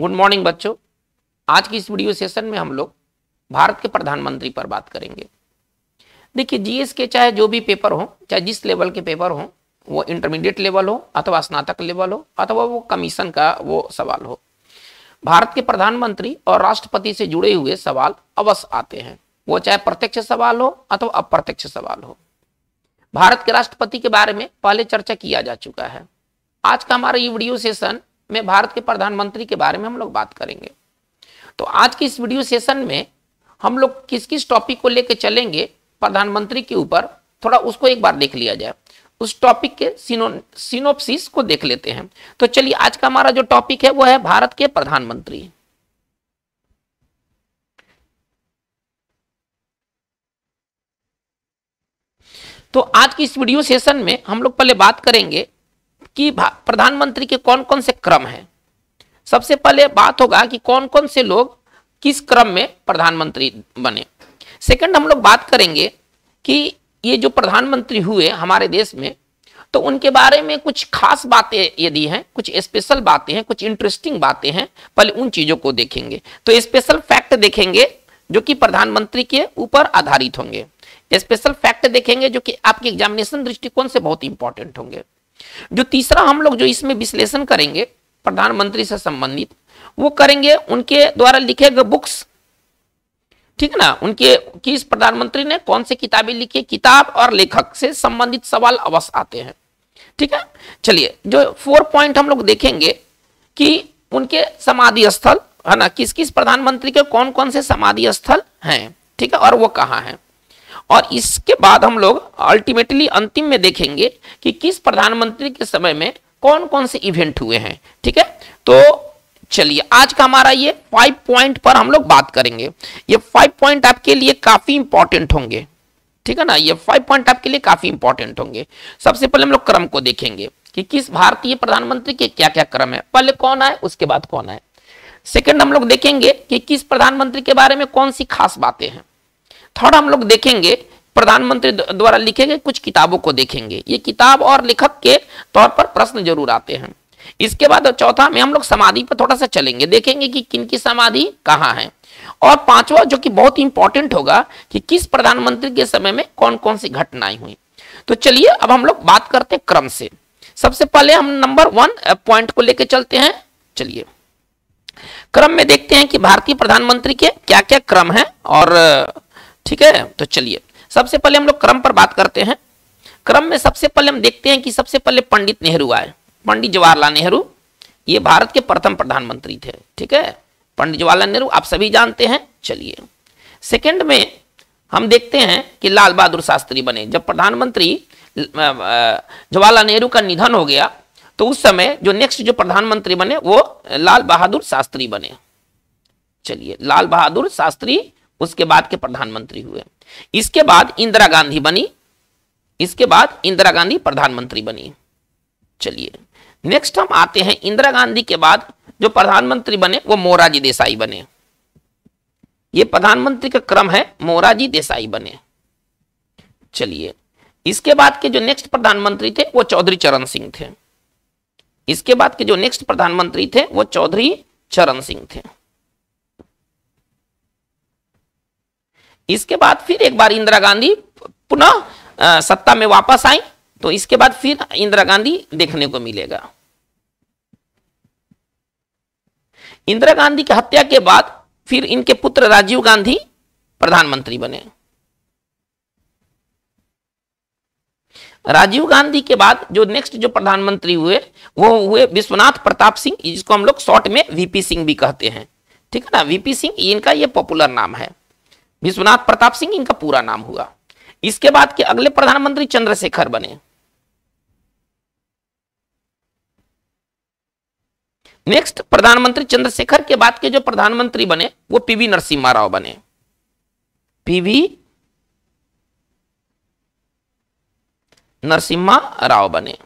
good morning बच्चों आज की इस वीडियो सेशन में हम लोग भारत के प्रधानमंत्री पर बात करेंगे देखिए जीएस के चाहे जो भी पेपर हो चाहे जिस लेवल के पेपर हो वो इंटरमीडिएट लेवल हो अथवा स्नातक लेवल हो अथवा वो कमीशन का वो सवाल हो भारत के प्रधानमंत्री और राष्ट्रपति से जुड़े हुए सवाल अवश्य आते हैं वो चाहे प्रत्यक्ष सवाल हो अथवा अप्रत्यक्ष सवाल हो भारत के राष्ट्रपति के बारे में पहले चर्चा किया जा चुका है आज का हमारा ये वीडियो सेशन में भारत के प्रधानमंत्री के बारे में हम लोग बात करेंगे तो आज की इस वीडियो सेशन में हम लोग किस किस टॉपिक को लेकर चलेंगे प्रधानमंत्री के ऊपर थोड़ा उसको एक बार देख लिया जाए उस टॉपिक के सिनो सिनोपसिस को देख लेते हैं तो चलिए आज का हमारा जो टॉपिक है वो है भारत के प्रधानमंत्री तो आज की इस वीडियो सेशन में हम लोग पहले बात करेंगे कि प्रधानमंत्री के कौन कौन से क्रम हैं सबसे पहले बात होगा कि कौन कौन से लोग किस क्रम में प्रधानमंत्री बने सेकंड हम लोग बात करेंगे कि ये जो प्रधानमंत्री हुए हमारे देश में तो उनके बारे में कुछ खास बातें यदि हैं कुछ स्पेशल बातें हैं कुछ इंटरेस्टिंग बातें हैं पहले उन चीज़ों को देखेंगे तो स्पेशल फैक्ट देखेंगे जो कि प्रधानमंत्री के ऊपर आधारित होंगे स्पेशल फैक्ट देखेंगे जो कि आपके एग्जामिनेशन दृष्टिकोण से बहुत इंपॉर्टेंट होंगे जो तीसरा हम लोग जो इसमें विश्लेषण करेंगे प्रधानमंत्री से संबंधित वो करेंगे उनके द्वारा लिखे गए बुक्स ठीक ना उनके किस प्रधानमंत्री ने कौन से किताबें लिखी किताब और लेखक से संबंधित सवाल अवश्य आते हैं ठीक है चलिए जो फोर पॉइंट हम लोग देखेंगे कि उनके समाधि स्थल है ना किस किस प्रधानमंत्री के कौन कौन से समाधि स्थल हैं ठीक है और वो कहाँ हैं और इसके बाद हम लोग अल्टीमेटली अंतिम में देखेंगे कि किस प्रधानमंत्री के समय में कौन कौन से इवेंट हुए हैं ठीक है तो चलिए आज का हमारा ये फाइव पॉइंट पर हम लोग बात करेंगे ये फाइव पॉइंट आपके लिए काफी इंपॉर्टेंट होंगे ठीक है ना ये फाइव पॉइंट आपके लिए काफी इंपॉर्टेंट होंगे सबसे पहले हम लोग क्रम को देखेंगे कि किस भारतीय प्रधानमंत्री के क्या क्या क्रम है पहले कौन आए उसके बाद कौन आए सेकंड हम लोग देखेंगे कि किस प्रधानमंत्री के बारे में कौन सी खास बातें हैं थर्ड हम लोग देखेंगे प्रधानमंत्री द्वारा लिखे गए कुछ किताबों को देखेंगे ये किताब और लेखक के तौर पर प्रश्न जरूर आते हैं इसके बाद चौथा में हम लोग समाधि पर थोड़ा सा चलेंगे देखेंगे कि किन की समाधि कहाँ है और पांचवा जो कि बहुत इंपॉर्टेंट होगा कि किस प्रधानमंत्री के समय में कौन कौन सी घटनाएं हुई तो चलिए अब हम लोग बात करते हैं क्रम से सबसे पहले हम नंबर वन पॉइंट को लेकर चलते हैं चलिए क्रम में देखते हैं कि भारतीय प्रधानमंत्री के क्या क्या क्रम है और ठीक है तो चलिए सबसे पहले हम लोग क्रम पर बात करते हैं क्रम में सबसे पहले हम देखते हैं कि सबसे पहले पंडित नेहरू आए पंडित जवाहरलाल नेहरू ये भारत के प्रथम प्रधानमंत्री थे ठीक है पंडित जवाहरलाल नेहरू आप सभी जानते हैं चलिए सेकंड में हम देखते हैं कि लाल बहादुर शास्त्री बने जब प्रधानमंत्री जवाहरलाल नेहरू का निधन हो गया तो उस समय जो नेक्स्ट जो प्रधानमंत्री बने वो लाल बहादुर शास्त्री बने चलिए लाल बहादुर शास्त्री उसके बाद के प्रधानमंत्री हुए इसके बाद इंदिरा गांधी बनी इसके बाद इंदिरा गांधी प्रधानमंत्री बनी चलिए नेक्स्ट हम आते हैं इंदिरा गांधी के बाद जो प्रधानमंत्री बने वो मोराजी देसाई बने ये प्रधानमंत्री का क्रम है मोराजी देसाई बने चलिए इसके बाद के जो नेक्स्ट प्रधानमंत्री थे वो चौधरी चरण सिंह थे इसके बाद के जो नेक्स्ट प्रधानमंत्री थे वो चौधरी चरण सिंह थे इसके बाद फिर एक बार इंदिरा गांधी पुनः सत्ता में वापस आई तो इसके बाद फिर इंदिरा गांधी देखने को मिलेगा इंदिरा गांधी की हत्या के बाद फिर इनके पुत्र राजीव गांधी प्रधानमंत्री बने राजीव गांधी के बाद जो नेक्स्ट जो प्रधानमंत्री हुए वो हुए विश्वनाथ प्रताप सिंह जिसको हम लोग शॉर्ट में वीपी सिंह भी कहते हैं ठीक है ना वीपी सिंह इनका ये पॉपुलर नाम है विश्वनाथ प्रताप सिंह इनका पूरा नाम हुआ इसके बाद के अगले प्रधानमंत्री चंद्रशेखर बने नेक्स्ट प्रधानमंत्री चंद्रशेखर के बाद के जो प्रधानमंत्री बने वो पीवी नरसिम्हा राव बने पीवी नरसिम्हा राव बने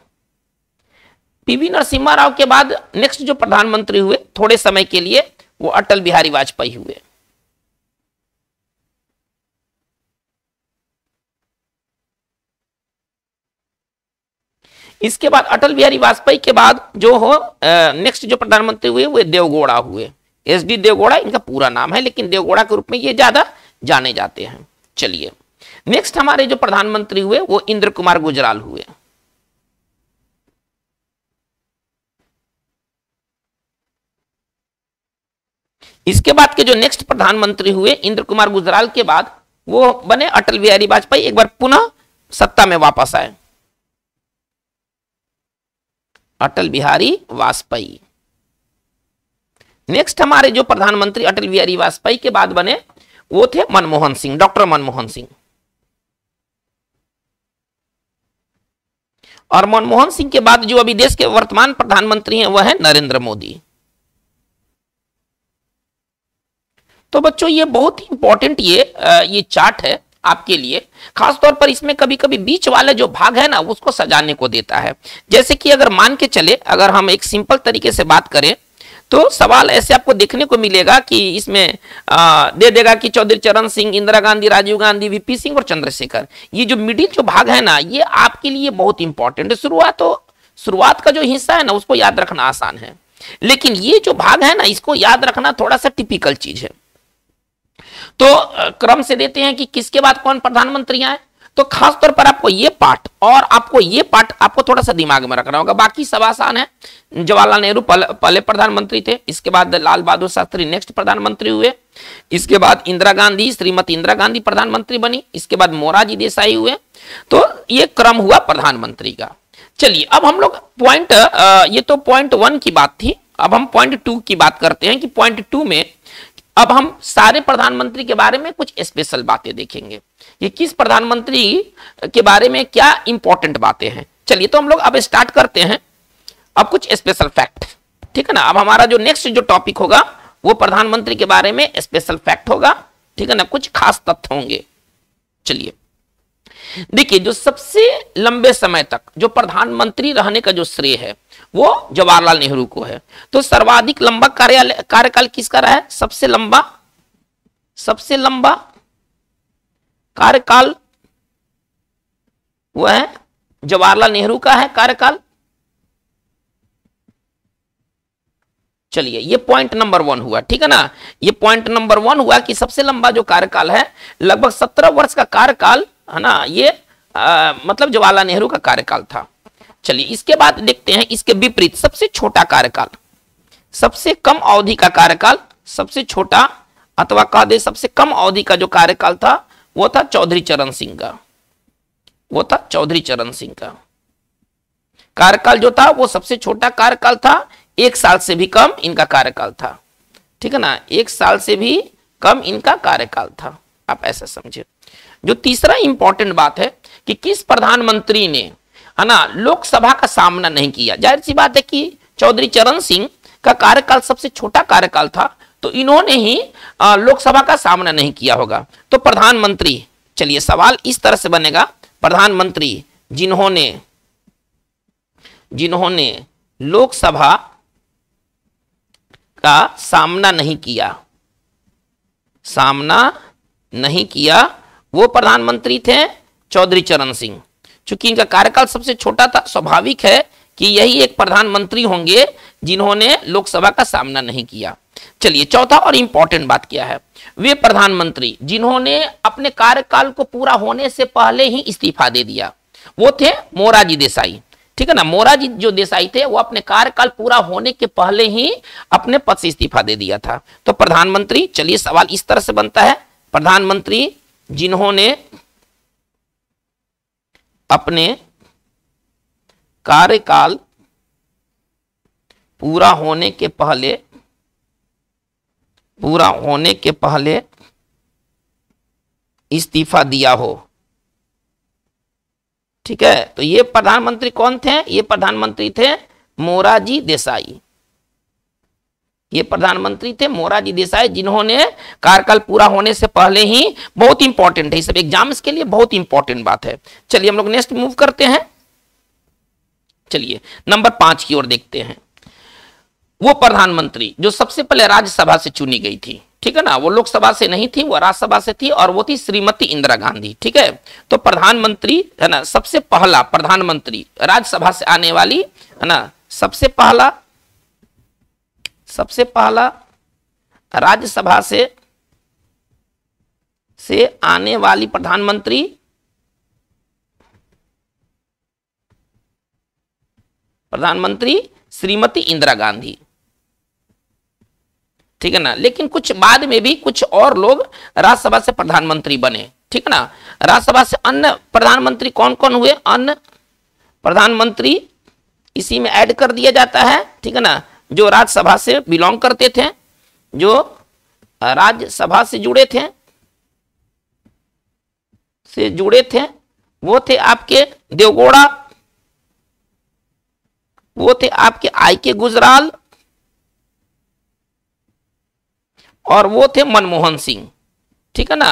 पीवी नरसिम्हा राव के बाद नेक्स्ट जो प्रधानमंत्री हुए थोड़े समय के लिए वो अटल बिहारी वाजपेयी हुए इसके बाद अटल बिहारी वाजपेयी के बाद जो हो नेक्स्ट जो प्रधानमंत्री हुए वे देवगोड़ा हुए एस डी देवगोड़ा इनका पूरा नाम है लेकिन देवगोड़ा के रूप में ये ज्यादा जाने जाते हैं चलिए नेक्स्ट हमारे जो प्रधानमंत्री हुए वो इंद्र कुमार गुजराल हुए इसके बाद के जो नेक्स्ट प्रधानमंत्री हुए इंद्र कुमार गुजराल के बाद वो बने अटल बिहारी वाजपेयी एक बार पुनः सत्ता में वापस आए अटल बिहारी वाजपेयी नेक्स्ट हमारे जो प्रधानमंत्री अटल बिहारी वाजपेयी के बाद बने वो थे मनमोहन सिंह डॉक्टर मनमोहन सिंह और मनमोहन सिंह के बाद जो अभी देश के वर्तमान प्रधानमंत्री हैं वह है नरेंद्र मोदी तो बच्चों ये बहुत ही इंपॉर्टेंट ये ये चार्ट है आपके लिए खासतौर पर इसमें कभी कभी बीच वाला जो भाग है ना उसको सजाने को देता है जैसे कि अगर मान के चले अगर हम एक सिंपल तरीके से बात करें तो सवाल ऐसे आपको देखने को मिलेगा कि इसमें आ, दे देगा कि चौधरी चरण सिंह इंदिरा गांधी राजीव गांधी वीपी सिंह और चंद्रशेखर ये जो मिडिल जो भाग है ना ये आपके लिए बहुत इंपॉर्टेंट है शुरुआत तो शुरुआत का जो हिस्सा है ना उसको याद रखना आसान है लेकिन ये जो भाग है ना इसको याद रखना थोड़ा सा टिपिकल चीज है तो क्रम से देते हैं कि किसके बाद कौन प्रधानमंत्री आए तो खास तौर पर आपको ये पार्ट और आपको ये पार्ट आपको थोड़ा सा दिमाग में रखना होगा बाकी सब आसान है जवाहरलाल नेहरू पहले प्रधानमंत्री थे इसके बाद लाल बहादुर शास्त्री नेक्स्ट प्रधानमंत्री हुए इसके बाद इंदिरा गांधी श्रीमती इंदिरा गांधी प्रधानमंत्री बनी इसके बाद मोराजी देसाई हुए तो ये क्रम हुआ प्रधानमंत्री का चलिए अब हम लोग पॉइंट ये तो पॉइंट वन की बात थी अब हम पॉइंट टू की बात करते हैं कि पॉइंट टू में अब हम सारे प्रधानमंत्री के बारे में कुछ स्पेशल बातें देखेंगे ये किस प्रधानमंत्री के बारे में क्या इंपॉर्टेंट बातें हैं चलिए तो हम लोग अब स्टार्ट करते हैं अब कुछ स्पेशल फैक्ट ठीक है ना अब हमारा जो नेक्स्ट जो टॉपिक होगा वो प्रधानमंत्री के बारे में स्पेशल फैक्ट होगा ठीक है ना कुछ खास तथ्य होंगे चलिए देखिए जो सबसे लंबे समय तक जो प्रधानमंत्री रहने का जो श्रेय है वो जवाहरलाल नेहरू को है तो सर्वाधिक लंबा कार्यालय कार्यकाल किसका रहा है सबसे लंबा सबसे लंबा कार्यकाल वह है जवाहरलाल नेहरू का है कार्यकाल चलिए ये पॉइंट नंबर वन हुआ ठीक है ना ये पॉइंट नंबर वन हुआ कि सबसे लंबा जो कार्यकाल है लगभग सत्रह वर्ष का कार्यकाल है ना ये आ, मतलब जवाहरलाल नेहरू का कार्यकाल था चलिए इसके बाद देखते हैं इसके विपरीत सबसे छोटा कार्यकाल सबसे कम अवधि का कार्यकाल सबसे छोटा अथवा कह दे सबसे कम अवधि का जो कार्यकाल था वो था चौधरी चरण सिंह का वो था चौधरी चरण सिंह का कार्यकाल जो था वो सबसे छोटा कार्यकाल था एक साल से भी कम इनका कार्यकाल था ठीक है ना एक साल से भी कम इनका कार्यकाल था आप ऐसा समझे जो तीसरा इंपॉर्टेंट बात है कि किस प्रधानमंत्री ने है ना लोकसभा का सामना नहीं किया जाहिर सी बात है कि चौधरी चरण सिंह का कार्यकाल सबसे छोटा कार्यकाल था तो इन्होंने ही लोकसभा का सामना नहीं किया होगा तो प्रधानमंत्री चलिए सवाल इस तरह से बनेगा प्रधानमंत्री जिन्होंने जिन्होंने लोकसभा का सामना नहीं किया सामना नहीं किया वो प्रधानमंत्री थे चौधरी चरण सिंह चूंकि इनका कार्यकाल सबसे छोटा था स्वाभाविक है कि यही एक प्रधानमंत्री होंगे जिन्होंने लोकसभा का सामना नहीं किया चलिए चौथा और इंपॉर्टेंट बात क्या है वे प्रधानमंत्री जिन्होंने अपने कार्यकाल को पूरा होने से पहले ही इस्तीफा दे दिया वो थे मोराजी देसाई ठीक है ना मोराजी जो देसाई थे वो अपने कार्यकाल पूरा होने के पहले ही अपने पद से इस्तीफा दे दिया था तो प्रधानमंत्री चलिए सवाल इस तरह से बनता है प्रधानमंत्री जिन्होंने अपने कार्यकाल पूरा होने के पहले पूरा होने के पहले इस्तीफा दिया हो ठीक है तो ये प्रधानमंत्री कौन थे ये प्रधानमंत्री थे मोराजी देसाई ये प्रधानमंत्री थे मोराजी देसाई जिन्होंने कार्यकाल पूरा होने से पहले ही बहुत इंपॉर्टेंट है सब एग्जाम्स के लिए बहुत इंपॉर्टेंट बात है चलिए हम लोग नेक्स्ट मूव करते हैं चलिए नंबर पांच की ओर देखते हैं वो प्रधानमंत्री जो सबसे पहले राज्यसभा से चुनी गई थी ठीक है ना वो लोकसभा से नहीं थी वो राज्यसभा से थी और वो थी श्रीमती इंदिरा गांधी ठीक है तो प्रधानमंत्री है ना सबसे पहला प्रधानमंत्री राज्यसभा से आने वाली है ना सबसे पहला सबसे पहला राज्यसभा से से आने वाली प्रधानमंत्री प्रधानमंत्री श्रीमती इंदिरा गांधी ठीक है ना लेकिन कुछ बाद में भी कुछ और लोग राज्यसभा से प्रधानमंत्री बने ठीक है ना राज्यसभा से अन्य प्रधानमंत्री कौन कौन हुए अन्य प्रधानमंत्री इसी में ऐड कर दिया जाता है ठीक है ना जो राज्यसभा से बिलोंग करते थे जो राज्यसभा से जुड़े थे से जुड़े थे वो थे आपके देवगोड़ा वो थे आपके आई के गुजराल और वो थे मनमोहन सिंह ठीक है ना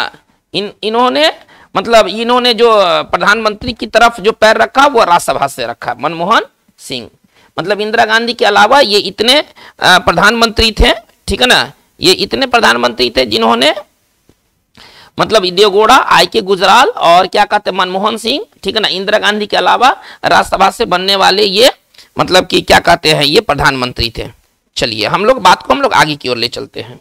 इन इन्होंने मतलब इन्होंने जो प्रधानमंत्री की तरफ जो पैर रखा वो राज्यसभा से रखा मनमोहन सिंह मतलब इंदिरा गांधी के अलावा ये इतने प्रधानमंत्री थे ठीक है ना ये इतने प्रधानमंत्री थे जिन्होंने मतलब देवगौड़ा आई के गुजराल और क्या कहते हैं मनमोहन सिंह ठीक है ना इंदिरा गांधी के अलावा राज्यसभा से बनने वाले ये मतलब कि क्या कहते हैं ये प्रधानमंत्री थे चलिए हम लोग बात को हम लोग आगे की ओर ले चलते हैं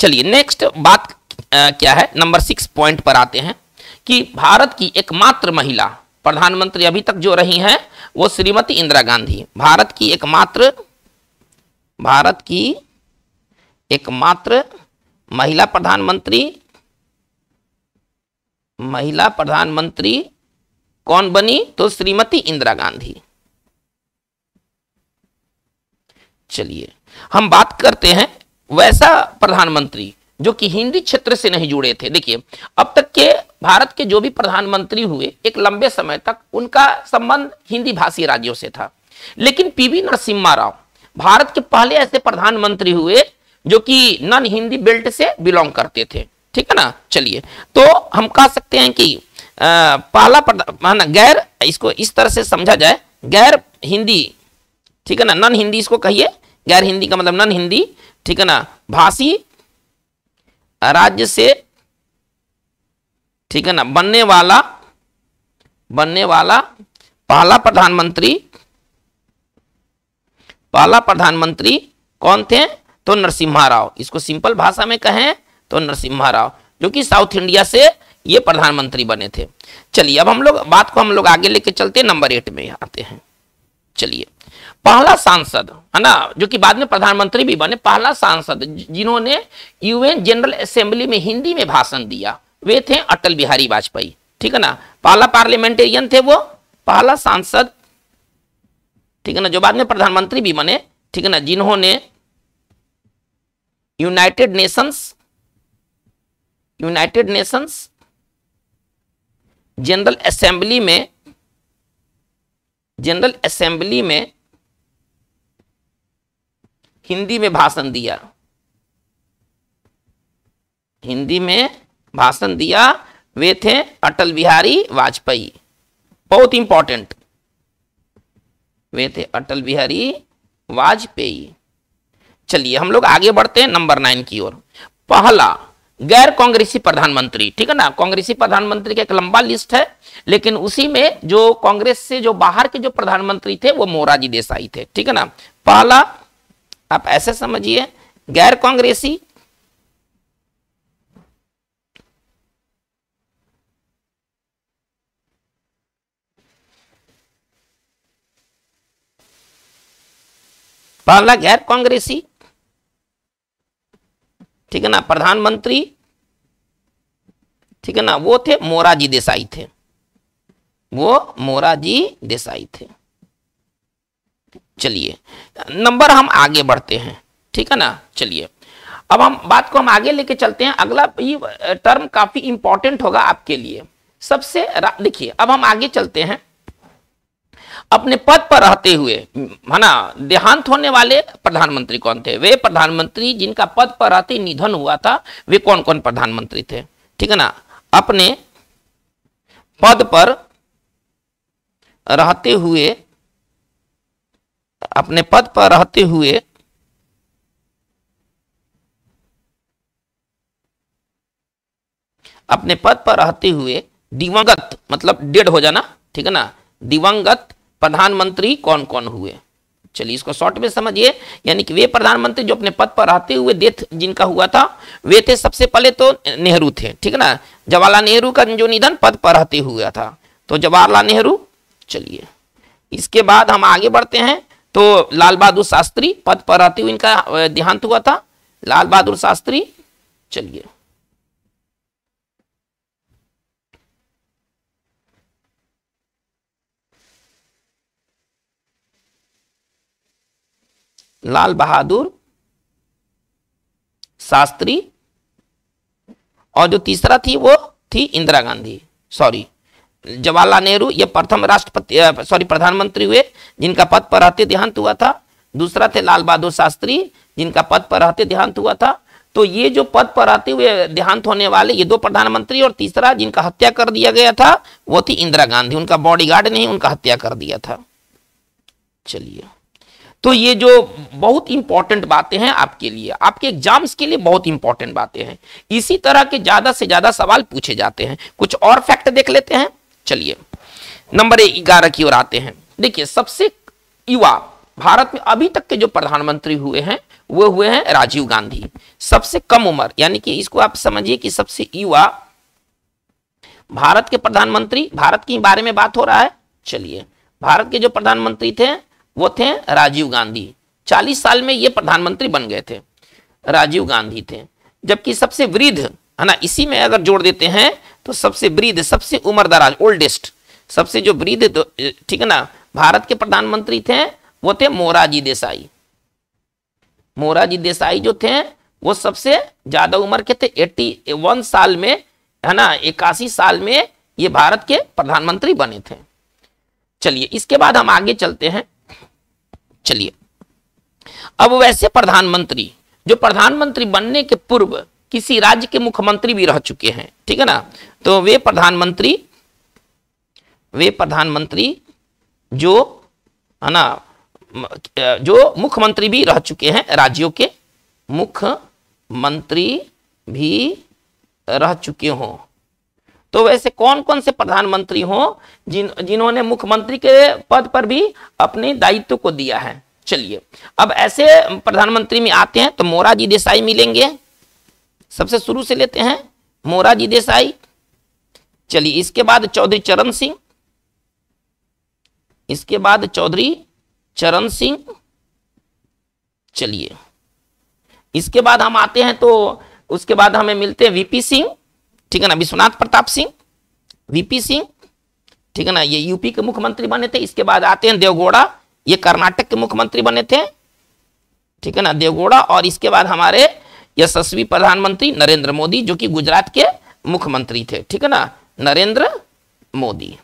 चलिए नेक्स्ट बात आ, क्या है नंबर सिक्स पॉइंट पर आते हैं कि भारत की एकमात्र महिला प्रधानमंत्री अभी तक जो रही हैं वो श्रीमती इंदिरा गांधी भारत की एकमात्र भारत की एकमात्र महिला प्रधानमंत्री महिला प्रधानमंत्री कौन बनी तो श्रीमती इंदिरा गांधी चलिए हम बात करते हैं वैसा प्रधानमंत्री जो कि हिंदी क्षेत्र से नहीं जुड़े थे देखिए अब तक के भारत के जो भी प्रधानमंत्री हुए एक लंबे समय तक उनका संबंध हिंदी भाषी राज्यों से था लेकिन पीवी नरसिम्हा राव भारत के पहले ऐसे प्रधानमंत्री हुए जो कि नॉन हिंदी बेल्ट से बिलोंग करते थे ठीक है ना चलिए तो हम कह सकते हैं कि पहला माना गैर इसको इस तरह से समझा जाए गैर हिंदी ठीक है ना नॉन हिंदी इसको कहिए गैर हिंदी का मतलब नॉन हिंदी ठीक है ना भाषी राज्य से ठीक है ना बनने वाला बनने वाला पहला प्रधानमंत्री पहला प्रधानमंत्री कौन थे तो नरसिम्हा राव इसको सिंपल भाषा में कहें तो नरसिम्हा राव जो कि साउथ इंडिया से ये प्रधानमंत्री बने थे चलिए अब हम लोग बात को हम लोग आगे लेके चलते नंबर एट में आते हैं चलिए पहला सांसद है ना जो कि बाद में प्रधानमंत्री भी बने पहला सांसद जिन्होंने यूएन जनरल असेंबली में हिंदी में भाषण दिया वे थे अटल बिहारी वाजपेयी ठीक है ना पहला पार्लियामेंटेरियन थे वो पहला सांसद ठीक है ना जो बाद में प्रधानमंत्री भी बने ठीक है ना जिन्होंने United Nations United Nations General Assembly में जनरल असेंबली में हिंदी में भाषण दिया हिंदी में भाषण दिया वे थे अटल बिहारी वाजपेयी बहुत इंपॉर्टेंट वे थे अटल बिहारी वाजपेयी चलिए हम लोग आगे बढ़ते हैं नंबर नाइन की ओर पहला गैर कांग्रेसी प्रधानमंत्री ठीक है ना कांग्रेसी प्रधानमंत्री का एक लंबा लिस्ट है लेकिन उसी में जो कांग्रेस से जो बाहर के जो प्रधानमंत्री थे वो मोराजी देसाई थे ठीक है ना पहला आप ऐसे समझिए गैर कांग्रेसी पहला गैर कांग्रेसी ठीक है ना प्रधानमंत्री ठीक है ना वो थे मोराजी देसाई थे वो मोराजी देसाई थे चलिए नंबर हम आगे बढ़ते हैं ठीक है ना चलिए अब हम बात को हम आगे लेके चलते हैं अगला ये टर्म काफी इंपॉर्टेंट होगा आपके लिए सबसे देखिए अब हम आगे चलते हैं अपने पद पर रहते हुए है ना देहांत होने वाले प्रधानमंत्री कौन थे वे प्रधानमंत्री जिनका पद पर रहते निधन हुआ था वे कौन कौन प्रधानमंत्री थे ठीक है ना अपने पद पर रहते हुए अपने पद पर रहते हुए अपने पद पर रहते हुए दिवंगत मतलब डेड हो जाना ठीक है ना दिवंगत प्रधानमंत्री कौन कौन हुए चलिए इसको शॉर्ट में समझिए यानी कि वे प्रधानमंत्री जो अपने पद पर रहते हुए डेथ जिनका हुआ था वे थे सबसे पहले तो नेहरू थे ठीक है ना जवाहरलाल नेहरू का जो निधन पद पर रहते हुआ था तो जवाहरलाल नेहरू चलिए इसके बाद हम आगे बढ़ते हैं तो लाल बहादुर शास्त्री पद पर आते हुए इनका देहांत हुआ था लाल बहादुर शास्त्री चलिए लाल बहादुर शास्त्री और जो तीसरा थी वो थी इंदिरा गांधी सॉरी जवाहरलाल नेहरू ये प्रथम राष्ट्रपति सॉरी प्रधानमंत्री हुए जिनका पद पर रहते देहांत हुआ था दूसरा थे लाल बहादुर शास्त्री जिनका पद पर रहते देहांत हुआ था तो ये जो पद पर रहते हुए देहांत होने वाले ये दो प्रधानमंत्री और तीसरा जिनका हत्या कर दिया गया था वो थी इंदिरा गांधी उनका बॉडी गार्ड नहीं उनका हत्या कर दिया था चलिए तो ये जो बहुत इंपॉर्टेंट बातें हैं आपके लिए आपके एग्जाम्स के लिए बहुत इंपॉर्टेंट बातें हैं इसी तरह के ज्यादा से ज्यादा सवाल पूछे जाते हैं कुछ और फैक्ट देख लेते हैं चलिए नंबर ग्यारह की ओर आते हैं देखिए सबसे युवा भारत में अभी तक के जो प्रधानमंत्री हुए हैं वो हुए हैं राजीव गांधी सबसे कम उम्र यानी कि इसको आप समझिए कि सबसे युवा भारत के प्रधानमंत्री भारत के बारे में बात हो रहा है चलिए भारत के जो प्रधानमंत्री थे वो थे राजीव गांधी चालीस साल में ये प्रधानमंत्री बन गए थे राजीव गांधी थे जबकि सबसे वृद्ध है ना इसी में अगर जोड़ देते हैं तो सबसे वृद्ध सबसे उम्र दराज ओल्डेस्ट सबसे जो वृद्ध तो, ठीक है ना भारत के प्रधानमंत्री थे वो थे मोराजी देसाई मोराजी देसाई जो थे वो सबसे ज्यादा उम्र के थे एट्टी वन साल में है ना इक्यासी साल में ये भारत के प्रधानमंत्री बने थे चलिए इसके बाद हम आगे चलते हैं चलिए अब वैसे प्रधानमंत्री जो प्रधानमंत्री बनने के पूर्व किसी राज्य के मुख्यमंत्री भी रह चुके हैं ठीक है ना तो वे प्रधानमंत्री वे प्रधानमंत्री जो है ना जो मुख्यमंत्री भी रह चुके हैं राज्यों के मुख्यमंत्री भी रह चुके हों तो वैसे कौन कौन से प्रधानमंत्री हों जिन जिन्होंने मुख्यमंत्री के पद पर भी अपने दायित्व को दिया है चलिए अब ऐसे प्रधानमंत्री में आते हैं तो मोरारजी देसाई मिलेंगे सबसे शुरू से लेते हैं मोराजी देसाई चलिए इसके बाद चौधरी चरण सिंह इसके बाद चौधरी चरण सिंह चलिए इसके बाद हम आते हैं तो उसके बाद हमें मिलते हैं वीपी सिंह ठीक है ना विश्वनाथ प्रताप सिंह वीपी सिंह ठीक है ना ये यूपी के मुख्यमंत्री बने थे इसके बाद आते हैं देवगौड़ा ये कर्नाटक के मुख्यमंत्री बने थे ठीक है ना देवगौड़ा और इसके बाद हमारे यशस्वी प्रधानमंत्री नरेंद्र मोदी जो कि गुजरात के मुख्यमंत्री थे ठीक है ना नरेंद्र मोदी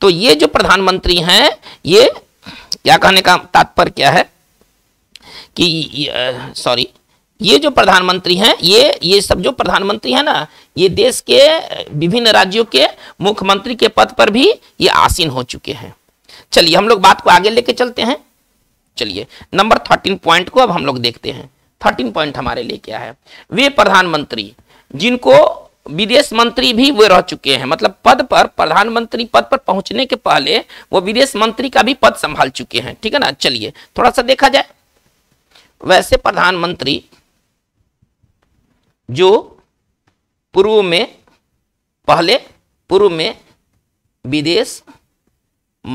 तो ये जो प्रधानमंत्री हैं ये क्या कहने का तात्पर्य क्या है कि सॉरी ये जो प्रधानमंत्री हैं ये ये सब जो प्रधानमंत्री हैं ना ये देश के विभिन्न राज्यों के मुख्यमंत्री के पद पर भी ये आसीन हो चुके हैं चलिए हम लोग बात को आगे लेके चलते हैं चलिए नंबर थर्टीन पॉइंट को अब हम लोग देखते हैं थर्टीन पॉइंट हमारे लिए क्या है वे प्रधानमंत्री जिनको विदेश मंत्री भी वे रह चुके हैं मतलब पद पर प्रधानमंत्री पद पर पहुंचने के पहले वो विदेश मंत्री का भी पद संभाल चुके हैं ठीक है ना चलिए थोड़ा सा देखा जाए वैसे प्रधानमंत्री जो पूर्व में पहले पूर्व में विदेश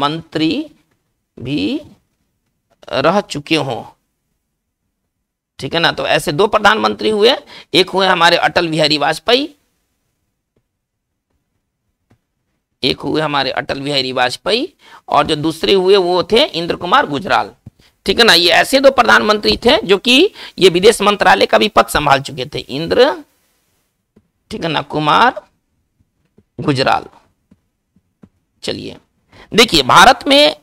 मंत्री भी रह चुके हों ठीक है ना तो ऐसे दो प्रधानमंत्री हुए एक हुए हमारे अटल बिहारी वाजपेयी एक हुए हमारे अटल बिहारी वाजपेयी और जो दूसरे हुए वो थे इंद्र कुमार गुजराल ठीक है ना ये ऐसे दो प्रधानमंत्री थे जो कि ये विदेश मंत्रालय का भी पद संभाल चुके थे इंद्र ठीक है ना कुमार गुजराल चलिए देखिए भारत में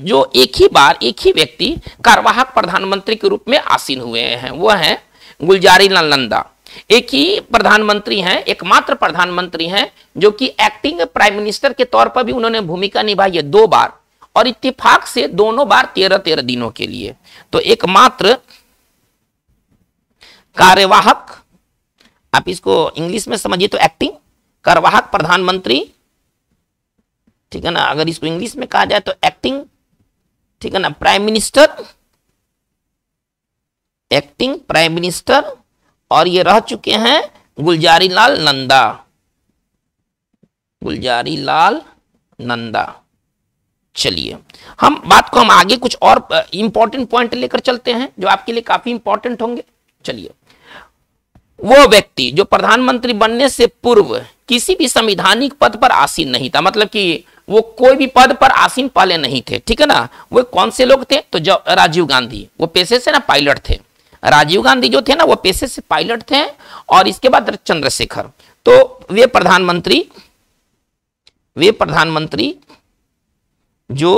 जो एक ही बार एक ही व्यक्ति कार्यवाहक प्रधानमंत्री के रूप में आसीन हुए हैं वह हैं गुलजारी लाल नंदा एक ही प्रधानमंत्री हैं एकमात्र प्रधानमंत्री हैं जो कि एक्टिंग प्राइम मिनिस्टर के तौर पर भी उन्होंने भूमिका निभाई है दो बार और इत्तेफाक से दोनों बार तेरह तेरह दिनों के लिए तो एकमात्र कार्यवाहक आप इसको इंग्लिश में समझिए तो एक्टिंग कार्यवाहक प्रधानमंत्री ठीक है ना अगर इसको इंग्लिश में कहा जाए तो एक्टिंग ठीक है ना prime minister acting prime minister और ये रह चुके हैं गुलजारी लाल नंदा गुलजारी लाल नंदा चलिए हम बात को हम आगे कुछ और इंपॉर्टेंट पॉइंट लेकर चलते हैं जो आपके लिए काफी इंपॉर्टेंट होंगे चलिए वो व्यक्ति जो प्रधानमंत्री बनने से पूर्व किसी भी संविधानिक पद पर आसीन नहीं था मतलब कि वो कोई भी पद पर आसीन पाले नहीं थे ठीक है ना वो कौन से लोग थे तो राजीव गांधी वो पेशे से ना पायलट थे राजीव गांधी जो थे ना वो पेशे से पायलट थे और इसके बाद चंद्रशेखर तो वे प्रधानमंत्री वे प्रधानमंत्री जो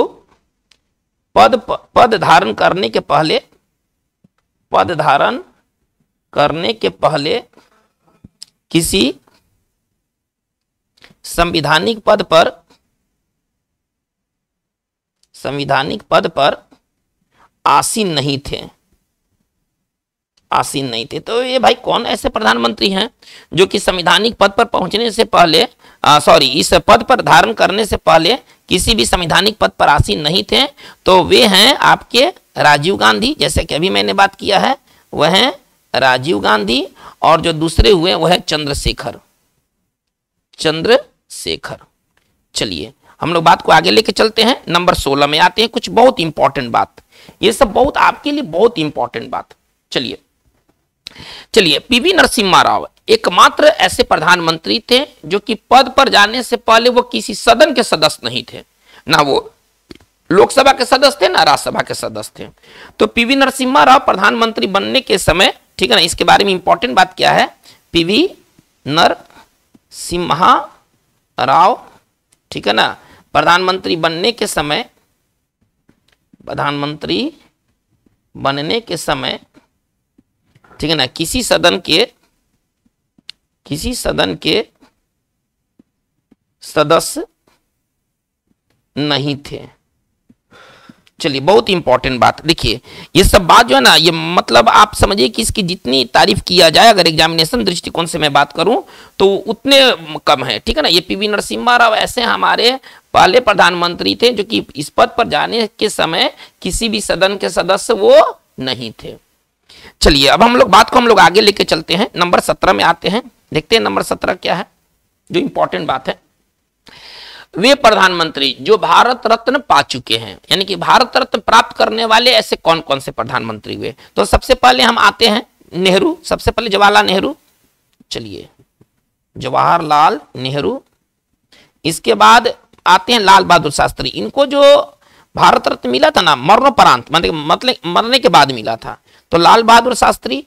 पद पद धारण करने के पहले पद धारण करने के पहले किसी संविधानिक पद पर संविधानिक पद पर आसीन नहीं थे आसीन नहीं थे तो ये भाई कौन ऐसे प्रधानमंत्री हैं जो कि संविधानिक पद पर पहुंचने से पहले सॉरी इस पद पर धारण करने से पहले किसी भी संविधानिक पद पर आसीन नहीं थे तो वे हैं आपके राजीव गांधी जैसे कि अभी मैंने बात किया है वह हैं राजीव गांधी और जो दूसरे हुए वह है चंद्रशेखर चंद्रशेखर चलिए हम लोग बात को आगे लेके चलते हैं नंबर सोलह में आते हैं कुछ बहुत इंपॉर्टेंट बात ये सब बहुत आपके लिए बहुत इंपॉर्टेंट बात चलिए चलिए पीवी नरसिम्हा राव एकमात्र ऐसे प्रधानमंत्री थे जो कि पद पर जाने से पहले वो किसी सदन के सदस्य नहीं थे ना वो लोकसभा के सदस्य थे ना राज्यसभा के सदस्य थे तो पीवी नरसिम्हा राव प्रधानमंत्री बनने के समय ठीक है ना इसके बारे में इंपॉर्टेंट बात क्या है पीवी नरसिम्हा राव ठीक है ना प्रधानमंत्री बनने के समय प्रधानमंत्री बनने के समय ठीक है ना किसी सदन के किसी सदन के सदस्य नहीं थे चलिए बहुत इंपॉर्टेंट बात देखिए ये सब बात जो है ना ये मतलब आप समझिए कि इसकी जितनी तारीफ किया जाए अगर एग्जामिनेशन दृष्टिकोण से मैं बात करूं तो उतने कम है ठीक है ना ये पीवी नरसिम्हा राव ऐसे हमारे पहले प्रधानमंत्री थे जो कि इस पद पर जाने के समय किसी भी सदन के सदस्य वो नहीं थे चलिए अब हम लोग बात को हम लोग आगे लेके चलते हैं नंबर सत्रह में आते हैं देखते हैं नंबर सत्रह क्या है जो इंपॉर्टेंट बात है वे प्रधानमंत्री जो भारत रत्न पा चुके हैं यानी कि भारत रत्न प्राप्त करने वाले ऐसे कौन कौन से प्रधानमंत्री हुए तो सबसे पहले हम आते हैं नेहरू सबसे पहले जवाहरलाल नेहरू चलिए जवाहरलाल नेहरू इसके बाद आते हैं लाल बहादुर शास्त्री इनको जो भारत रत्न मिला था ना मरणोपरांत मतलब मतलब मरने के बाद मिला था तो लाल बहादुर शास्त्री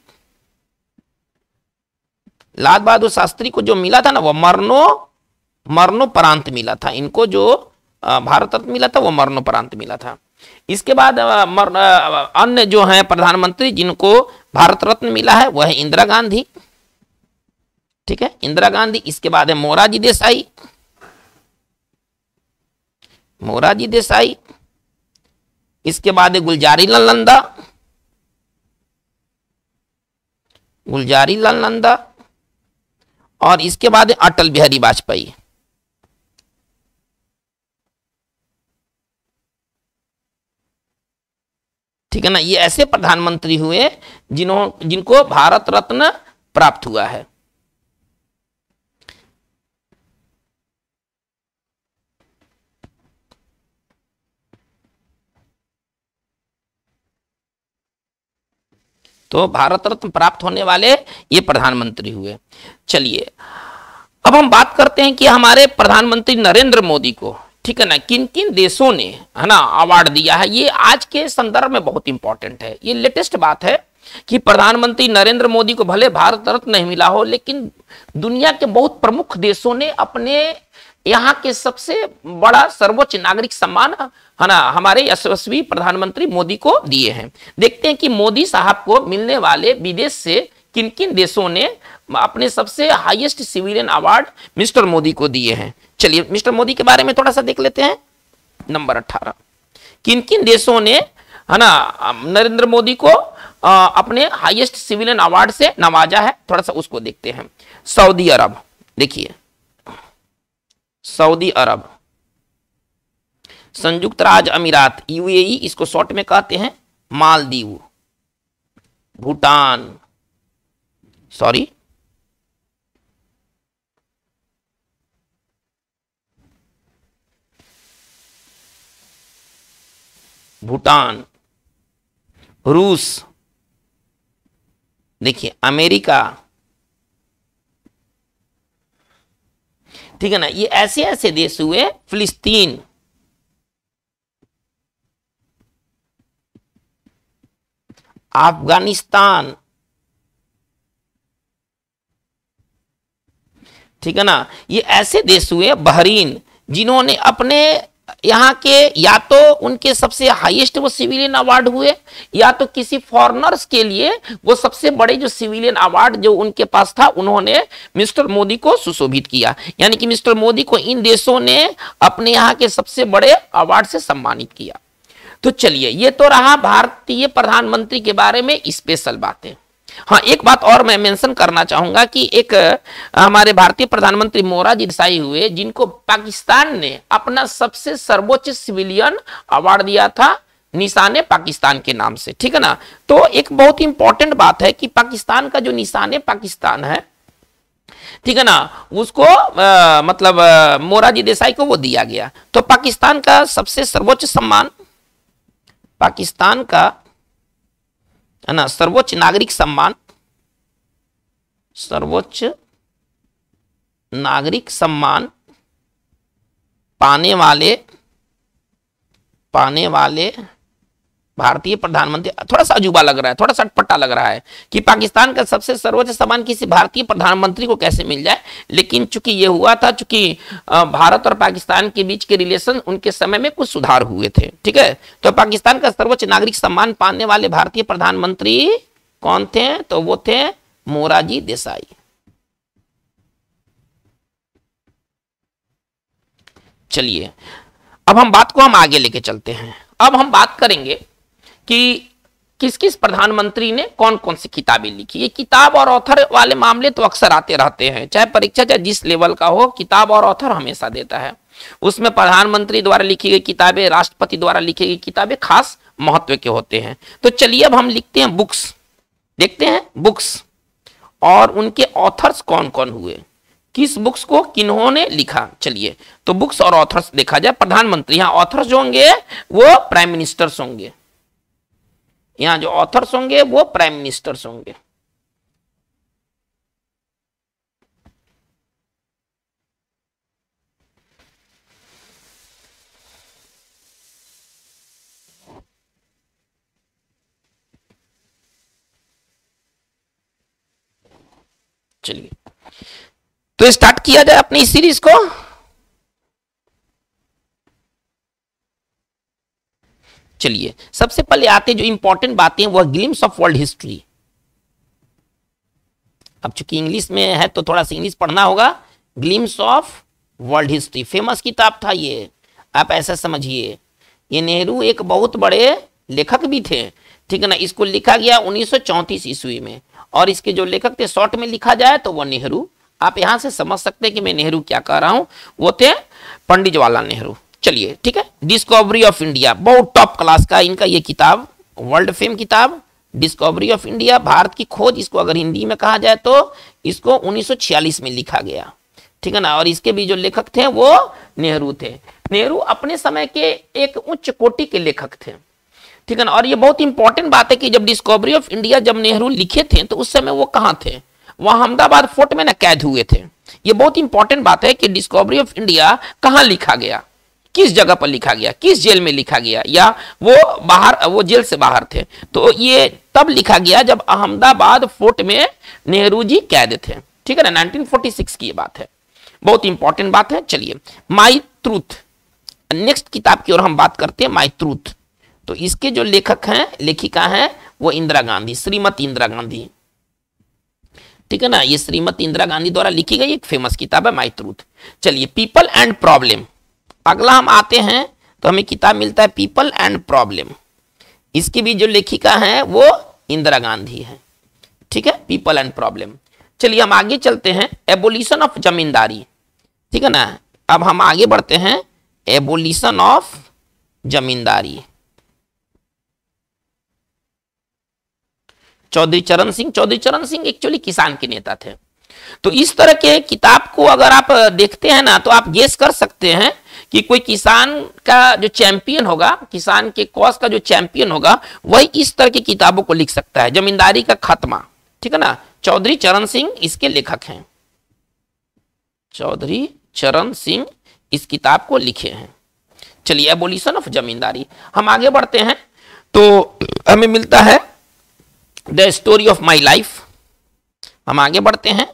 लाल बहादुर शास्त्री को जो मिला था ना वो मरनो मरणोपरांत मिला था इनको जो भारत रत्न मिला था वो मरणोपरांत मिला था इसके बाद अन्य जो हैं प्रधानमंत्री जिनको भारत रत्न मिला है वह है इंदिरा गांधी ठीक है इंदिरा गांधी इसके बाद है मोराजी देसाई मोराजी देसाई इसके बाद है गुलजारी लाल नंदा गुलजारी लाल नंदा और इसके बाद है अटल बिहारी वाजपेयी ठीक है ना ये ऐसे प्रधानमंत्री हुए जिन्हों जिनको भारत रत्न प्राप्त हुआ है तो भारत रत्न प्राप्त होने वाले ये प्रधानमंत्री हुए चलिए अब हम बात करते हैं कि हमारे प्रधानमंत्री नरेंद्र मोदी को ठीक है ना किन किन देशों ने है ना अवार्ड दिया है ये आज के संदर्भ में बहुत इंपॉर्टेंट है ये लेटेस्ट बात है कि प्रधानमंत्री नरेंद्र मोदी को भले भारत रत्न नहीं मिला हो लेकिन दुनिया के बहुत प्रमुख देशों ने अपने यहाँ के सबसे बड़ा सर्वोच्च नागरिक सम्मान है ना हमारे यशस्वी प्रधानमंत्री मोदी को दिए हैं देखते हैं कि मोदी साहब को मिलने वाले विदेश से किन किन देशों ने अपने सबसे highest civilian award mister Modi को दिए हैं चलिए मिस्टर मोदी के बारे में थोड़ा सा देख लेते हैं नंबर अट्ठारह किन किन देशों ने है ना नरेंद्र मोदी को अपने हाइएस्ट सिविलियन अवार्ड से नवाजा है थोड़ा सा उसको देखते हैं सऊदी अरब देखिए सऊदी अरब संयुक्त राज्य अमीरात यूएई इसको शॉर्ट में कहते हैं मालदीव भूटान सॉरी भूटान रूस देखिए अमेरिका ठीक है ना ये ऐसे ऐसे देश हुए फिलिस्तीन अफगानिस्तान ठीक है ना ये ऐसे देश हुए बहरीन जिन्होंने अपने यहाँ के या तो उनके सबसे हाईएस्ट वो सिविलियन अवार्ड हुए या तो किसी फॉरनर्स के लिए वो सबसे बड़े जो सिविलियन अवार्ड जो उनके पास था उन्होंने मिस्टर मोदी को सुशोभित किया यानी कि मिस्टर मोदी को इन देशों ने अपने यहाँ के सबसे बड़े अवार्ड से सम्मानित किया तो चलिए ये तो रहा भारतीय प्रधानमंत्री के बारे में स्पेशल बातें हाँ एक बात और मैं मेंशन करना चाहूंगा कि एक हमारे भारतीय प्रधानमंत्री मोरारजी देसाई हुए जिनको पाकिस्तान ने अपना सबसे सर्वोच्च सिविलियन अवार्ड दिया था निशाने पाकिस्तान के नाम से ठीक है ना तो एक बहुत इंपॉर्टेंट बात है कि पाकिस्तान का जो निशाने पाकिस्तान है ठीक है ना उसको आ, मतलब मोरारजी देसाई को वो दिया गया तो पाकिस्तान का सबसे सर्वोच्च सम्मान पाकिस्तान का है ना सर्वोच्च नागरिक सम्मान सर्वोच्च नागरिक सम्मान पाने वाले पाने वाले भारतीय प्रधानमंत्री थोड़ा सा अजूबा लग रहा है थोड़ा सा अटपटा लग रहा है कि पाकिस्तान का सबसे सर्वोच्च सम्मान किसी भारतीय प्रधानमंत्री को कैसे मिल जाए लेकिन चूंकि ये हुआ था चूंकि भारत और पाकिस्तान के बीच के रिलेशन उनके समय में कुछ सुधार हुए थे ठीक है तो पाकिस्तान का सर्वोच्च नागरिक सम्मान पाने वाले भारतीय प्रधानमंत्री कौन थे तो वो थे मोराजी देसाई चलिए अब हम बात को हम आगे लेके चलते हैं अब हम बात करेंगे कि किस किस प्रधानमंत्री ने कौन कौन सी किताबें लिखी ये किताब और ऑथर वाले मामले तो अक्सर आते रहते हैं चाहे परीक्षा चाहे जिस लेवल का हो किताब और ऑथर हमेशा देता है उसमें प्रधानमंत्री द्वारा लिखी गई किताबें राष्ट्रपति द्वारा लिखी गई किताबें खास महत्व के होते हैं तो चलिए अब हम लिखते हैं बुक्स देखते हैं बुक्स और उनके ऑथर्स कौन कौन हुए किस बुक्स को किन्होंने लिखा चलिए तो बुक्स और ऑथर्स देखा जाए प्रधानमंत्री यहां ऑथर्स जो होंगे वो प्राइम मिनिस्टर्स होंगे यहां जो ऑथर्स होंगे वो प्राइम मिनिस्टर्स होंगे चलिए तो स्टार्ट किया जाए अपनी सीरीज को चलिए सबसे पहले आते जो इंपॉर्टेंट बातें हैं वह ग्लिम्स ऑफ वर्ल्ड हिस्ट्री अब चूंकि इंग्लिश में है तो थोड़ा सा इंग्लिश पढ़ना होगा glimpse of world history famous किताब था ये आप ऐसा समझिए ये नेहरू एक बहुत बड़े लेखक भी थे ठीक है ना इसको लिखा गया उन्नीस ईस्वी में और इसके जो लेखक थे शॉर्ट में लिखा जाए तो वह नेहरू आप यहां से समझ सकते हैं कि मैं नेहरू क्या कह रहा हूं वो थे पंडित जवाहरलाल नेहरू चलिए ठीक है डिस्कवरी ऑफ इंडिया बहुत टॉप क्लास का इनका ये किताब वर्ल्ड फेम किताब डिस्कवरी ऑफ इंडिया भारत की खोज इसको अगर हिंदी में कहा जाए तो इसको 1946 में लिखा गया ठीक है ना और इसके भी जो लेखक थे वो नेहरू थे नेहरू अपने समय के एक उच्च कोटि के लेखक थे ठीक है ना और ये बहुत इंपॉर्टेंट बात है कि जब डिस्कवरी ऑफ इंडिया जब नेहरू लिखे थे तो उस समय वो कहाँ थे वह अहमदाबाद फोर्ट में ना कैद हुए थे ये बहुत इंपॉर्टेंट बात है कि डिस्कवरी ऑफ इंडिया कहाँ लिखा गया किस जगह पर लिखा गया किस जेल में लिखा गया या वो बाहर वो जेल से बाहर थे तो ये तब लिखा गया जब अहमदाबाद फोर्ट में नेहरू जी कैद थे ठीक है ना 1946 की ये बात है बहुत इंपॉर्टेंट बात है चलिए माई ट्रूथ नेक्स्ट किताब की ओर हम बात करते हैं माई ट्रूथ तो इसके जो लेखक हैं लेखिका हैं वो इंदिरा गांधी श्रीमती इंदिरा गांधी ठीक है ना ये श्रीमती इंदिरा गांधी द्वारा लिखी गई एक फेमस किताब है माई ट्रूथ चलिए पीपल एंड प्रॉब्लम अगला हम आते हैं तो हमें किताब मिलता है पीपल एंड प्रॉब्लम इसकी भी जो लेखिका है वो इंदिरा गांधी है ठीक है पीपल एंड प्रॉब्लम चलिए हम आगे चलते हैं एबोल्यूशन ऑफ जमींदारी ठीक है ना अब हम आगे बढ़ते हैं abolition of zamindari Chaudhary Charan Singh Chaudhary Charan Singh actually किसान के नेता थे तो इस तरह के किताब को अगर आप देखते हैं ना तो आप गेस कर सकते हैं कि कोई किसान का जो चैंपियन होगा किसान के कॉज का जो चैंपियन होगा वही इस तरह की किताबों को लिख सकता है जमींदारी का खात्मा ठीक है ना चौधरी चरण सिंह इसके लेखक हैं चौधरी चरण सिंह इस किताब को लिखे हैं चलिए एबोलिशन ऑफ जमींदारी हम आगे बढ़ते हैं तो हमें मिलता है the story of my life हम आगे बढ़ते हैं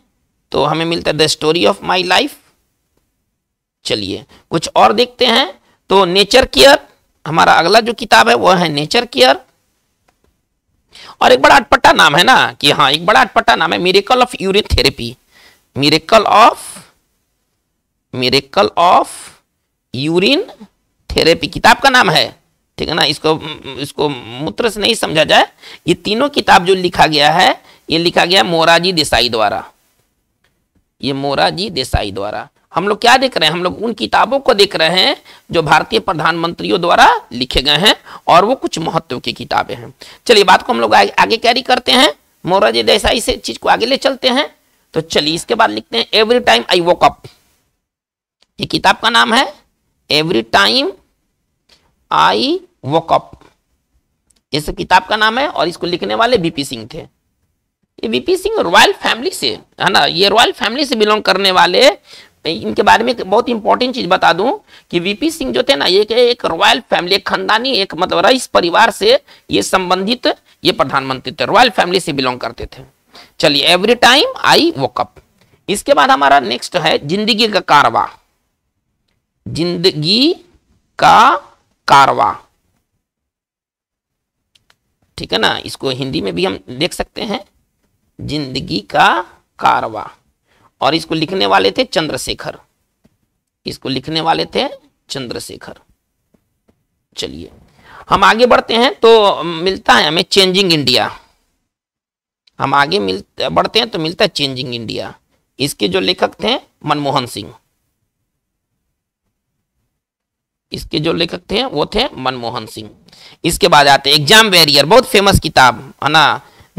तो हमें मिलता है the story of my life चलिए कुछ और देखते हैं तो नेचर केयर हमारा अगला जो किताब है वह है नेचर केयर और एक बड़ा अटपटा नाम है ना कि हाँ एक बड़ा अटपटा नाम है miracle of urine therapy miracle of miracle of urine therapy किताब का नाम है ठीक है ना इसको इसको मूत्र से नहीं समझा जाए ये तीनों किताब जो लिखा गया है ये लिखा गया मोराजी देसाई द्वारा ये मोराजी देसाई द्वारा हम लोग क्या देख रहे हैं हम लोग उन किताबों को देख रहे हैं जो भारतीय प्रधानमंत्रियों द्वारा लिखे गए हैं और वो कुछ महत्व की किताबें हैं चलिए बात को हम लोग आगे, आगे कैरी करते हैं मोरारजी देसाई से चीज को आगे ले चलते हैं तो चलिए इसके बाद लिखते हैं एवरी टाइम आई वो कप ये किताब का नाम है एवरी टाइम आई वो कप इस किताब का नाम है और इसको लिखने वाले बीपी सिंह थे ये बीपी सिंह रॉयल फैमिली से है ना ये रॉयल फैमिली से बिलोंग करने वाले इनके बारे में बहुत इंपॉर्टेंट चीज बता दूं कि वीपी सिंह जो थे ना ये एक रॉयल फैमिली खानदानी एक मतलब रईस परिवार से ये संबंधित ये प्रधानमंत्री थे रॉयल फैमिली से बिलोंग करते थे चलिए एवरी टाइम आई वोकअप इसके बाद हमारा नेक्स्ट है जिंदगी का कारवा जिंदगी का कारवा ठीक है ना इसको हिंदी में भी हम देख सकते हैं जिंदगी का कारवा और इसको लिखने वाले थे चंद्रशेखर इसको लिखने वाले थे चंद्रशेखर चलिए हम आगे बढ़ते हैं तो मिलता है हमें चेंजिंग इंडिया हम आगे मिलते बढ़ते हैं तो मिलता है चेंजिंग इंडिया इसके जो लेखक थे मनमोहन सिंह इसके जो लेखक थे वो थे मनमोहन सिंह इसके बाद आते एग्जाम वेरियर बहुत फेमस किताब है ना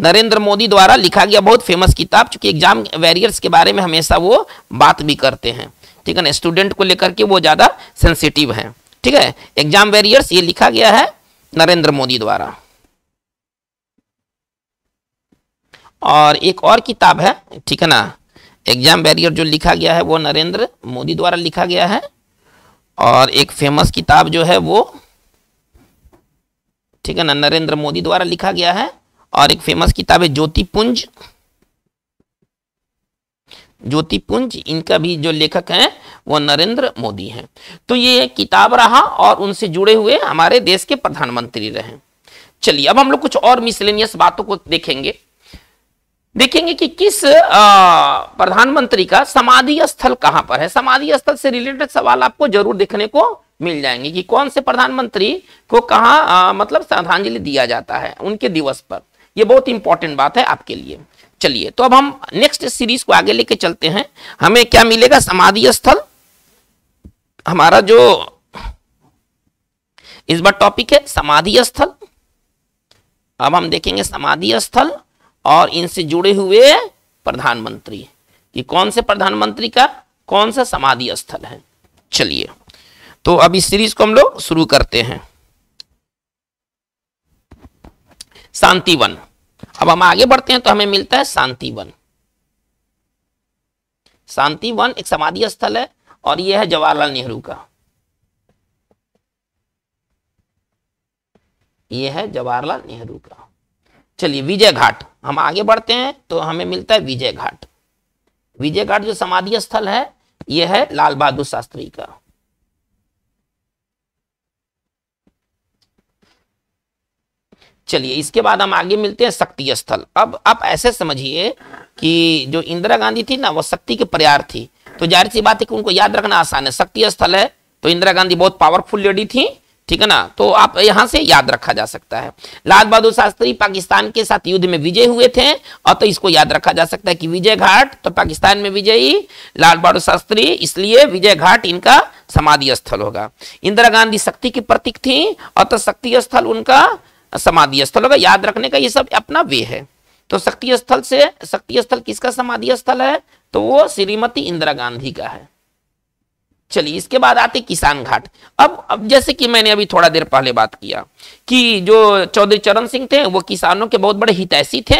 नरेंद्र मोदी द्वारा लिखा गया बहुत फेमस किताब चूंकि एग्जाम वैरियर्स के बारे में हमेशा वो बात भी करते हैं ठीक है ना स्टूडेंट को लेकर के वो ज़्यादा सेंसिटिव है ठीक है एग्जाम वेरियर्स ये लिखा गया है नरेंद्र मोदी द्वारा और एक और किताब है ठीक है ना एग्जाम वेरियर जो लिखा गया है वो नरेंद्र मोदी द्वारा लिखा गया है और एक फेमस किताब जो है वो ठीक है ना नरेंद्र मोदी द्वारा लिखा गया है और एक फेमस किताब है ज्योतिपुंज ज्योतिपुंज इनका भी जो लेखक हैं वो नरेंद्र मोदी हैं तो ये किताब रहा और उनसे जुड़े हुए हमारे देश के प्रधानमंत्री रहे चलिए अब हम लोग कुछ और मिसलेनियस बातों को देखेंगे देखेंगे कि किस प्रधानमंत्री का समाधि स्थल कहां पर है समाधि स्थल से रिलेटेड सवाल आपको जरूर देखने को मिल जाएंगे कि कौन से प्रधानमंत्री को कहा मतलब श्रद्धांजलि दिया जाता है उनके दिवस पर ये बहुत इंपॉर्टेंट बात है आपके लिए चलिए तो अब हम नेक्स्ट सीरीज को आगे लेके चलते हैं हमें क्या मिलेगा समाधि स्थल हमारा जो इस बार टॉपिक है समाधि स्थल अब हम देखेंगे समाधि स्थल और इनसे जुड़े हुए प्रधानमंत्री कि कौन से प्रधानमंत्री का कौन सा समाधि स्थल है चलिए तो अब इस सीरीज को हम लोग शुरू करते हैं शांतिवन अब हम आगे बढ़ते हैं तो हमें मिलता है शांति वन शांति वन एक समाधि स्थल है और यह है जवाहरलाल नेहरू का यह है जवाहरलाल नेहरू का चलिए विजय घाट हम आगे बढ़ते हैं तो हमें मिलता है विजय घाट विजय घाट जो समाधि स्थल है यह है लाल बहादुर शास्त्री का चलिए इसके बाद हम आगे मिलते हैं शक्ति स्थल अब आप ऐसे समझिए कि जो इंदिरा गांधी थी ना वो शक्ति के पर्यार थी तो जाहिर सी बात है कि उनको याद रखना आसान है शक्ति स्थल है तो इंदिरा गांधी बहुत पावरफुल लेडी थी ठीक है ना तो आप यहां से याद रखा जा सकता है लाल बहादुर शास्त्री पाकिस्तान के साथ युद्ध में विजय हुए थे और तो इसको याद रखा जा सकता है कि विजय घाट तो पाकिस्तान में विजयी लाल बहादुर शास्त्री इसलिए विजय घाट इनका समाधि स्थल होगा इंदिरा गांधी शक्ति की प्रतीक थी और तो शक्ति स्थल उनका समाधि स्थल होगा याद रखने का ये सब अपना वे है तो शक्ति स्थल से शक्ति स्थल किसका समाधि स्थल है तो वो श्रीमती इंदिरा गांधी का है चलिए इसके बाद आते किसान घाट अब अब जैसे कि मैंने अभी थोड़ा देर पहले बात किया कि जो चौधरी चरण सिंह थे वो किसानों के बहुत बड़े हितैषी थे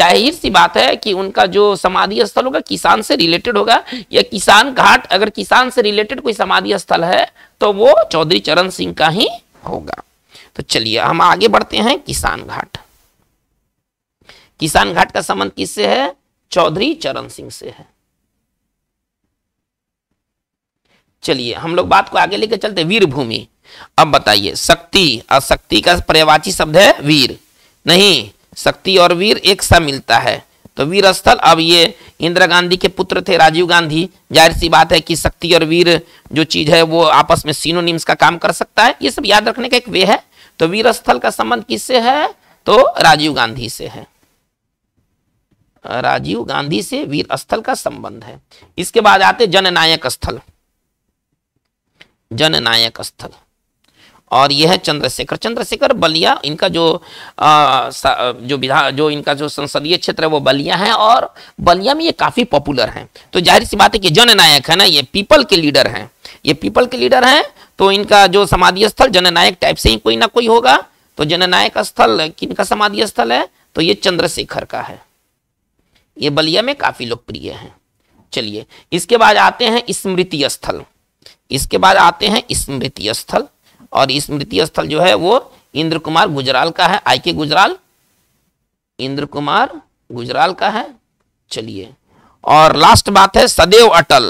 जाहिर सी बात है कि उनका जो समाधि स्थल होगा किसान से रिलेटेड होगा या किसान घाट अगर किसान से रिलेटेड कोई समाधि स्थल है तो वो चौधरी चरण सिंह का ही होगा तो चलिए हम आगे बढ़ते हैं किसान घाट किसान घाट का संबंध किससे है चौधरी चरण सिंह से है चलिए हम लोग बात को आगे लेकर चलते वीर भूमि अब बताइए शक्ति और शक्ति का पर्यवाची शब्द है वीर नहीं शक्ति और वीर एक सा मिलता है तो वीर स्थल अब ये इंदिरा गांधी के पुत्र थे राजीव गांधी जाहिर सी बात है कि शक्ति और वीर जो चीज है वो आपस में सीनोनिम्स का काम कर सकता है ये सब याद रखने का एक वे है तो वीर स्थल का संबंध किससे है तो राजीव गांधी से है राजीव गांधी से वीर स्थल का संबंध है इसके बाद आते जननायक स्थल जननायक स्थल और यह है चंद्रशेखर चंद्रशेखर बलिया इनका जो आ, जो विधा जो इनका जो संसदीय क्षेत्र है वो बलिया है और बलिया में ये काफ़ी पॉपुलर हैं तो जाहिर सी बात है कि जननायक है ना ये पीपल के लीडर हैं ये पीपल के लीडर हैं तो इनका जो समाधि स्थल जननायक टाइप से ही कोई ना कोई होगा तो जननायक स्थल किनका समाधि स्थल है तो ये चंद्रशेखर का है ये बलिया में काफी लोकप्रिय है चलिए इसके बाद आते हैं स्मृति स्थल इसके बाद आते हैं स्मृति स्थल और स्मृति स्थल जो है वो इंद्र कुमार गुजराल का है आई के गुजराल इंद्र कुमार गुजराल का है चलिए और लास्ट बात है सदैव अटल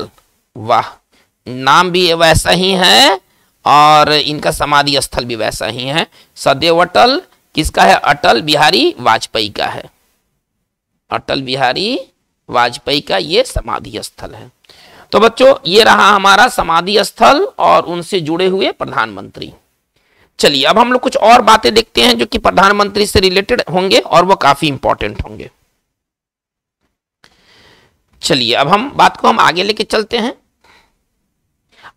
वाह नाम भी वैसा ही है और इनका समाधि स्थल भी वैसा ही है सदैव अटल किसका है अटल बिहारी वाजपेयी का है अटल बिहारी वाजपेयी का ये समाधि स्थल है तो बच्चों ये रहा हमारा समाधि स्थल और उनसे जुड़े हुए प्रधानमंत्री चलिए अब हम लोग कुछ और बातें देखते हैं जो कि प्रधानमंत्री से रिलेटेड होंगे और वो काफी इंपॉर्टेंट होंगे चलिए अब हम बात को हम आगे लेके चलते हैं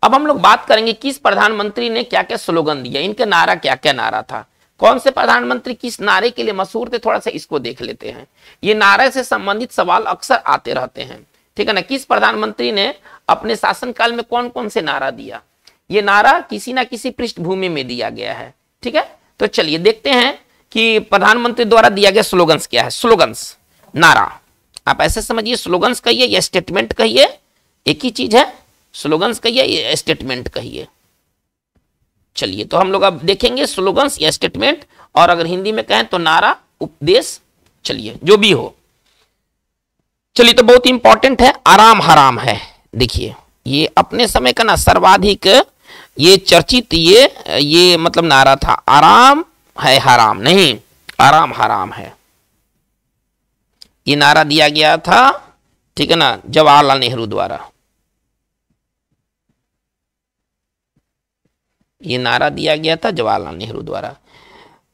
अब हम लोग बात करेंगे किस प्रधानमंत्री ने क्या क्या स्लोगन दिया इनका नारा क्या क्या नारा था कौन से प्रधानमंत्री किस नारे के लिए मशहूर थे थोड़ा सा इसको देख लेते हैं ये नारे से संबंधित सवाल अक्सर आते रहते हैं ठीक है ना किस प्रधानमंत्री ने अपने शासनकाल में कौन कौन से नारा दिया ये नारा किसी ना किसी पृष्ठभूमि में दिया गया है ठीक है तो चलिए देखते हैं कि प्रधानमंत्री द्वारा दिया गया स्लोगन्स क्या है स्लोगन्स नारा आप ऐसे समझिए स्लोगन्स कहिए या स्टेटमेंट कहिए एक ही चीज है स्लोगन्स कहिए या स्टेटमेंट कहिए चलिए तो हम लोग अब देखेंगे स्लोगन्स या स्टेटमेंट और अगर हिंदी में कहें तो नारा उपदेश चलिए जो भी हो चलिए तो बहुत इंपॉर्टेंट है आराम हराम है देखिए ये अपने समय का ना सर्वाधिक ये चर्चित ये ये मतलब नारा था आराम है हराम नहीं आराम हराम है ये नारा दिया गया था ठीक है ना जवाहरलाल नेहरू द्वारा ये नारा दिया गया था जवाहरलाल नेहरू द्वारा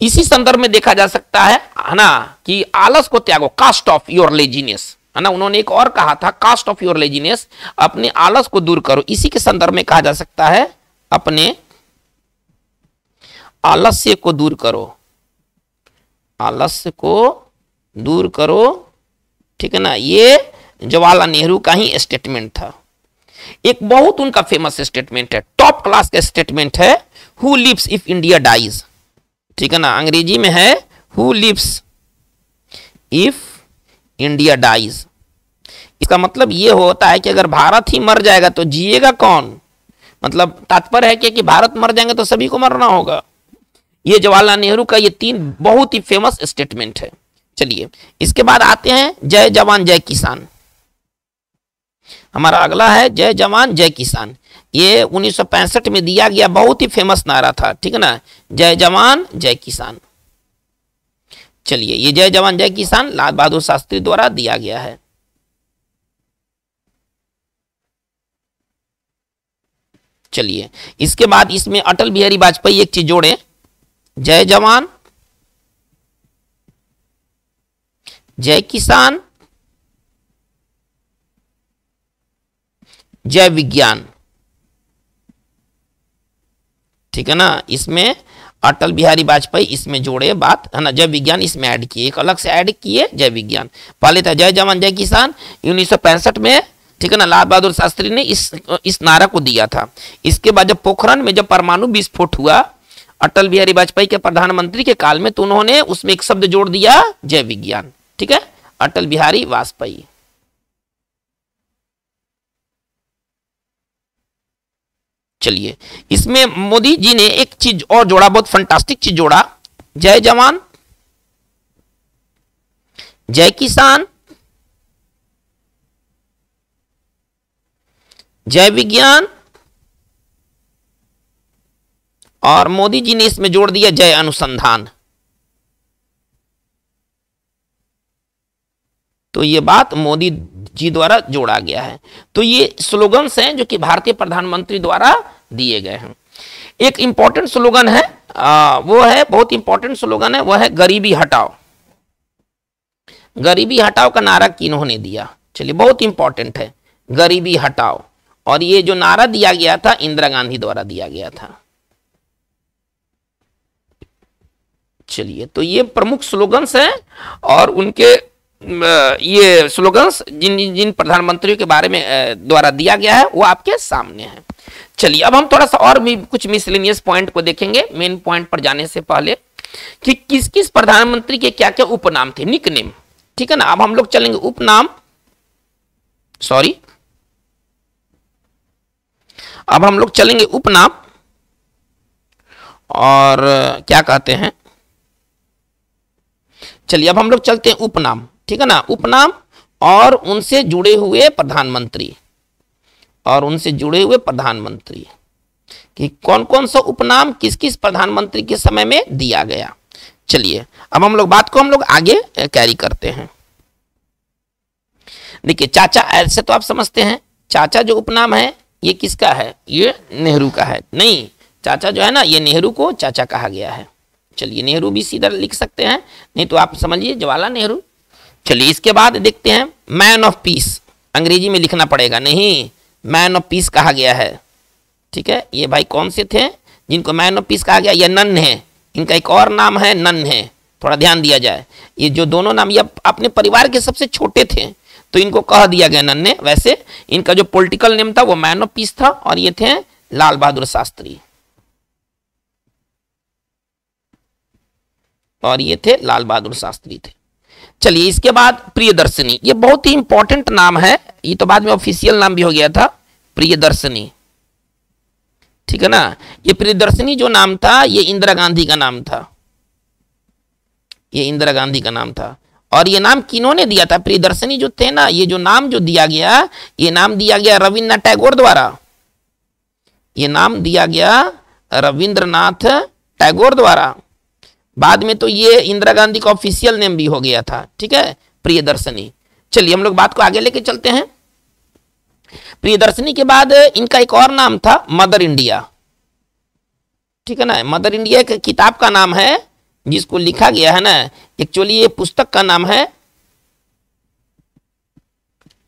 इसी संदर्भ में देखा जा सकता है ना कि आलस को त्यागो कास्ट ऑफ योर लेजीनेस है ना उन्होंने एक और कहा था कास्ट ऑफ योर लेजीनेस अपने आलस को दूर करो इसी के संदर्भ में कहा जा सकता है अपने आलस्य को दूर करो आलस्य को दूर करो ठीक है ना ये जवाहरलाल नेहरू का ही स्टेटमेंट था एक बहुत उनका फेमस स्टेटमेंट है टॉप क्लास का स्टेटमेंट है who lives if India dies ठीक है ना अंग्रेजी में है who lives if India dies इसका मतलब यह होता है कि अगर भारत ही मर जाएगा तो जिएगा कौन मतलब तात्पर्य है कि, कि भारत मर जाएंगे तो सभी को मरना होगा ये जवाहरलाल नेहरू का ये तीन बहुत ही फेमस स्टेटमेंट है चलिए इसके बाद आते हैं जय जवान जय किसान हमारा अगला है जय जवान जय किसान ये 1965 में दिया गया बहुत ही फेमस नारा था ठीक है ना जय जवान जय किसान चलिए ये जय जवान जय किसान लाल बहादुर शास्त्री द्वारा दिया गया है चलिए इसके बाद इसमें अटल बिहारी वाजपेयी एक चीज जोड़े जय जवान जय किसान जैव विज्ञान ठीक है ना इसमें अटल बिहारी वाजपेयी इसमें जोड़े बात है ना जय विज्ञान इसमें ऐड किए एक अलग से ऐड किए जय विज्ञान पहले था जय जवान जय किसान उन्नीस में ठीक है ना लाल बहादुर शास्त्री ने इस इस नारा को दिया था इसके बाद जब पोखरण में जब परमाणु विस्फोट हुआ अटल बिहारी वाजपेयी के प्रधानमंत्री के काल में तो उन्होंने उसमें एक शब्द जोड़ दिया जय विज्ञान ठीक है अटल बिहारी वाजपेयी चलिए इसमें मोदी जी ने एक चीज और जोड़ा बहुत फंटास्टिक चीज जोड़ा जय जवान जय किसान जय विज्ञान और मोदी जी ने इसमें जोड़ दिया जय अनुसंधान तो ये बात मोदी जी द्वारा जोड़ा गया है तो ये स्लोगन्स हैं जो कि भारतीय प्रधानमंत्री द्वारा दिए गए हैं एक इंपॉर्टेंट स्लोगन है आ, वो है बहुत इंपॉर्टेंट स्लोगन है वह है गरीबी हटाओ गरीबी हटाओ का नारा किन्होंने दिया चलिए बहुत इंपॉर्टेंट है गरीबी हटाओ और ये जो नारा दिया गया था इंदिरा गांधी द्वारा दिया गया था चलिए तो ये प्रमुख स्लोगन्स हैं और उनके ये स्लोगन्स जिन जिन प्रधानमंत्रियों के बारे में द्वारा दिया गया है वो आपके सामने है चलिए अब हम थोड़ा सा और भी कुछ मिसलिनियस पॉइंट को देखेंगे मेन पॉइंट पर जाने से पहले कि किस किस प्रधानमंत्री के क्या क्या उपनाम थे नेम ठीक है ना अब हम लोग चलेंगे उपनाम सॉरी अब हम लोग चलेंगे उपनाम और क्या कहते हैं चलिए अब हम लोग चलते हैं उपनाम ठीक है ना उपनाम और उनसे जुड़े हुए प्रधानमंत्री और उनसे जुड़े हुए प्रधानमंत्री कि कौन कौन सा उपनाम किस किस प्रधानमंत्री के समय में दिया गया चलिए अब हम लोग बात को हम लोग आगे कैरी करते हैं देखिए चाचा ऐसे तो आप समझते हैं चाचा जो उपनाम है ये किसका है ये नेहरू का है नहीं चाचा जो है ना ये नेहरू को चाचा कहा गया है चलिए नेहरू भी सीधा लिख सकते हैं नहीं तो आप समझिए जवाहरलाल नेहरू चलिए इसके बाद देखते हैं मैन ऑफ पीस अंग्रेजी में लिखना पड़ेगा नहीं मैन ऑफ पीस कहा गया है ठीक है ये भाई कौन से थे जिनको मैन ऑफ पीस कहा गया यह नन है इनका एक और नाम है नन है थोड़ा ध्यान दिया जाए ये जो दोनों नाम ये अपने परिवार के सबसे छोटे थे तो इनको कह दिया गया नन्ने वैसे इनका जो पॉलिटिकल नेम था वो मैन ऑफ पीस था और ये थे लाल बहादुर शास्त्री और ये थे लाल बहादुर शास्त्री थे चलिए इसके बाद प्रियदर्शनी ये बहुत ही इंपॉर्टेंट नाम है ये तो बाद में ऑफिशियल नाम भी हो गया था प्रियदर्शनी ठीक है ना ये प्रियदर्शनी जो नाम था ये इंदिरा गांधी का नाम था ये इंदिरा गांधी का नाम था और ये नाम किन्होंने दिया था प्रियदर्शनी जो थे ना ये जो नाम जो दिया गया ये नाम दिया गया रविन्द्रनाथ टैगोर द्वारा ये नाम दिया गया रविंद्रनाथ टैगोर द्वारा बाद में तो ये इंदिरा गांधी का ऑफिशियल नेम भी हो गया था ठीक है प्रियदर्शनी चलिए हम लोग बात को आगे लेके चलते हैं प्रियदर्शनी के बाद इनका एक और नाम था मदर इंडिया ठीक है ना मदर इंडिया एक किताब का नाम है जिसको लिखा गया है ना एक्चुअली ये पुस्तक का नाम है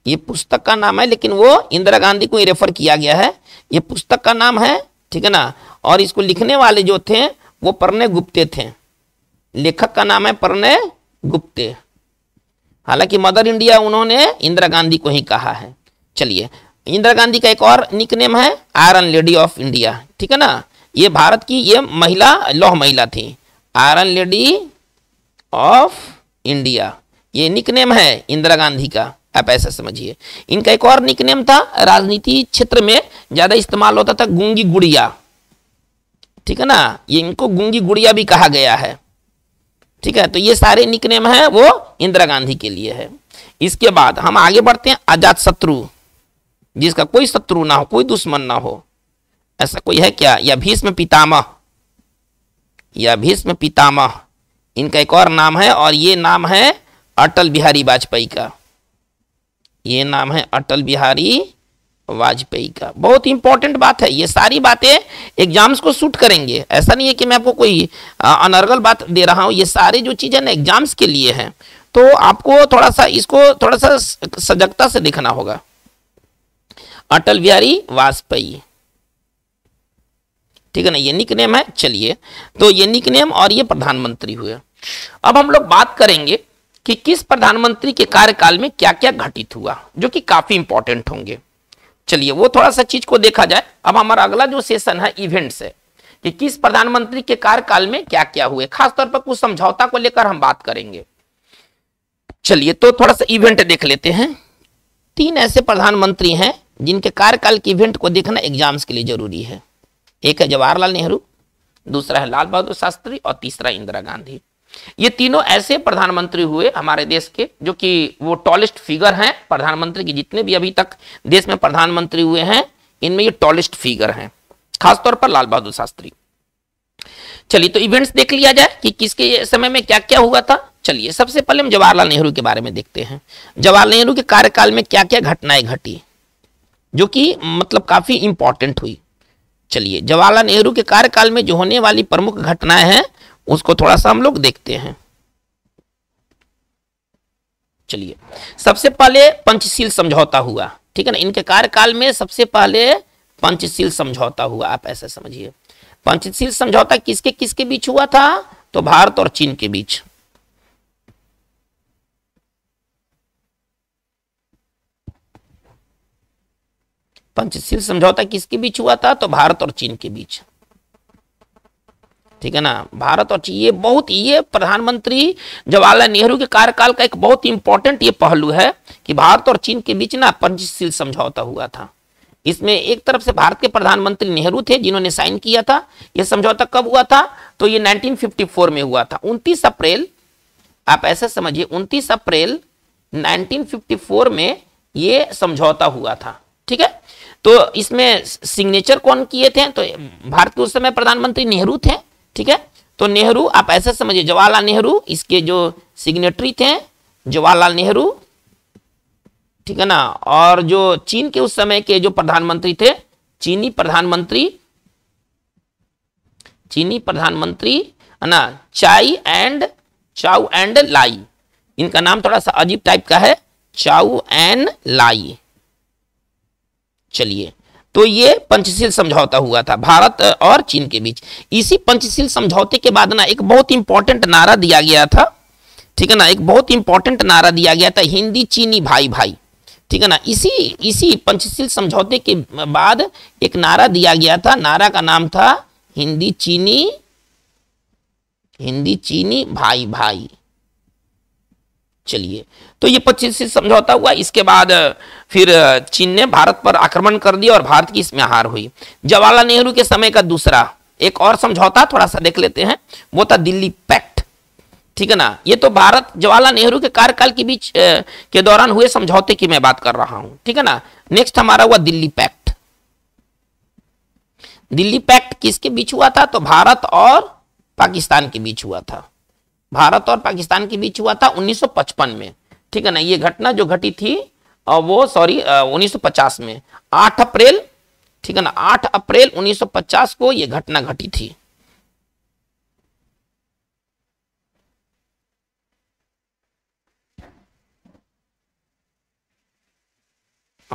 ये पुस्तक का नाम है लेकिन वो इंदिरा गांधी को ही रेफर किया गया है ये पुस्तक का नाम है ठीक है ना और इसको लिखने वाले जो थे वो पर्णय गुप्ते थे लेखक का नाम है प्रणय गुप्ते हालांकि मदर इंडिया उन्होंने इंदिरा गांधी को ही कहा है चलिए इंदिरा गांधी का एक और निक नेम है आयरन लेडी ऑफ इंडिया ठीक है ना ये भारत की ये महिला लौह महिला थी आयरन लेडी ऑफ इंडिया ये निक नेम है इंदिरा गांधी का आप ऐसा समझिए इनका एक और निक नेम था राजनीति क्षेत्र में ज़्यादा इस्तेमाल होता था गुंगी गुड़िया ठीक है ना ये इनको गुंगी गुड़िया भी कहा गया है ठीक है तो ये सारे निकनेम है वो इंदिरा गांधी के लिए है इसके बाद हम आगे बढ़ते हैं आजाद शत्रु जिसका कोई शत्रु ना हो कोई दुश्मन ना हो ऐसा कोई है क्या या भीष्म पितामह या भीष्म पितामह इनका एक और नाम है और ये नाम है अटल बिहारी वाजपेयी का ये नाम है अटल बिहारी वाजपेयी का बहुत इंपॉर्टेंट बात है ये सारी बातें एग्जाम्स को सूट करेंगे ऐसा नहीं है कि मैं आपको कोई अनर्गल बात दे रहा हूँ ये सारे जो चीज़ें ना एग्जाम्स के लिए हैं तो आपको थोड़ा सा इसको थोड़ा सा सजगता से देखना होगा अटल बिहारी वाजपेयी ठीक है ना ये निक नेम है चलिए तो ये निक नेम और ये प्रधानमंत्री हुए अब हम लोग बात करेंगे कि किस प्रधानमंत्री के कार्यकाल में क्या क्या घटित हुआ जो कि काफी इंपॉर्टेंट होंगे चलिए वो थोड़ा सा चीज को देखा जाए अब हमारा अगला जो सेशन है इवेंट्स से कि किस प्रधानमंत्री के कार्यकाल में क्या क्या हुए खासतौर पर कुछ समझौता को लेकर हम बात करेंगे चलिए तो थोड़ा सा इवेंट देख लेते हैं तीन ऐसे प्रधानमंत्री हैं जिनके कार्यकाल के इवेंट को देखना एग्जाम्स के लिए जरूरी है एक है जवाहरलाल नेहरू दूसरा है लाल बहादुर शास्त्री और तीसरा इंदिरा गांधी ये तीनों ऐसे प्रधानमंत्री हुए हमारे देश के जो कि वो टॉलेस्ट फिगर हैं प्रधानमंत्री की जितने भी अभी तक देश में प्रधानमंत्री हुए हैं इनमें ये टॉलेस्ट फिगर हैं खासतौर पर लाल बहादुर शास्त्री चलिए तो इवेंट्स देख लिया जाए कि किसके समय में क्या क्या हुआ था चलिए सबसे पहले हम जवाहरलाल नेहरू के बारे में देखते हैं जवाहरलाल नेहरू के कार्यकाल में क्या क्या घटनाएं घटी जो कि मतलब काफी इंपॉर्टेंट हुई चलिए जवाहरलाल नेहरू के कार्यकाल में जो होने वाली प्रमुख घटनाएं हैं उसको थोड़ा सा हम लोग देखते हैं चलिए सबसे पहले पंचशील समझौता हुआ ठीक है ना इनके कार्यकाल में सबसे पहले पंचशील समझौता हुआ आप ऐसा समझिए पंचशील समझौता किसके किसके बीच हुआ था तो भारत और चीन के बीच पंचशील समझौता किसके बीच हुआ था तो भारत और चीन के बीच ठीक है ना भारत और ये बहुत ये प्रधानमंत्री जवाहरलाल नेहरू के कार्यकाल का एक बहुत इंपॉर्टेंट ये पहलू है कि भारत और चीन के बीच ना पंचशील समझौता हुआ था इसमें एक तरफ से भारत के प्रधानमंत्री नेहरू थे जिन्होंने साइन किया था यह समझौता कब हुआ था तो ये 1954 में हुआ था 29 अप्रैल आप ऐसा समझिए 29 अप्रैल 1954 में ये समझौता हुआ था ठीक है तो इसमें सिग्नेचर कौन किए थे तो भारत के उस समय प्रधानमंत्री नेहरू थे ठीक है तो नेहरू आप ऐसे समझिए जवाहरलाल नेहरू इसके जो सिग्नेटरी थे जवाहरलाल नेहरू ठीक है ना और जो चीन के उस समय के जो प्रधानमंत्री थे चीनी प्रधानमंत्री चीनी प्रधानमंत्री है ना चाई एंड चाउ एंड लाई इनका नाम थोड़ा सा अजीब टाइप का है चाउ एंड लाई चलिए तो ये पंचशील समझौता हुआ था भारत और चीन के बीच इसी पंचशील समझौते के बाद ना एक बहुत इंपॉर्टेंट नारा दिया गया था ठीक है ना एक बहुत इंपॉर्टेंट नारा दिया गया था हिंदी चीनी भाई भाई ठीक है ना इसी इसी पंचशील समझौते के बाद एक नारा दिया गया था नारा का नाम था हिंदी चीनी हिंदी चीनी भाई भाई चलिए तो ये पच्चीस से समझौता हुआ इसके बाद फिर चीन ने भारत पर आक्रमण कर दिया और भारत की इसमें हार हुई जवाहरलाल नेहरू के समय का दूसरा एक और समझौता थोड़ा सा देख लेते हैं वो था दिल्ली पैक्ट ठीक है ना ये तो भारत जवाहरलाल नेहरू के कार्यकाल के बीच के दौरान हुए समझौते की मैं बात कर रहा हूं ठीक है ना नेक्स्ट हमारा हुआ दिल्ली पैक्ट दिल्ली पैक्ट किसके बीच हुआ था तो भारत और पाकिस्तान के बीच हुआ था भारत और पाकिस्तान के बीच हुआ था 1955 में ठीक है ना ये घटना जो घटी थी वो सॉरी 1950 में 8 अप्रैल ठीक है ना 8 अप्रैल 1950 को ये घटना घटी थी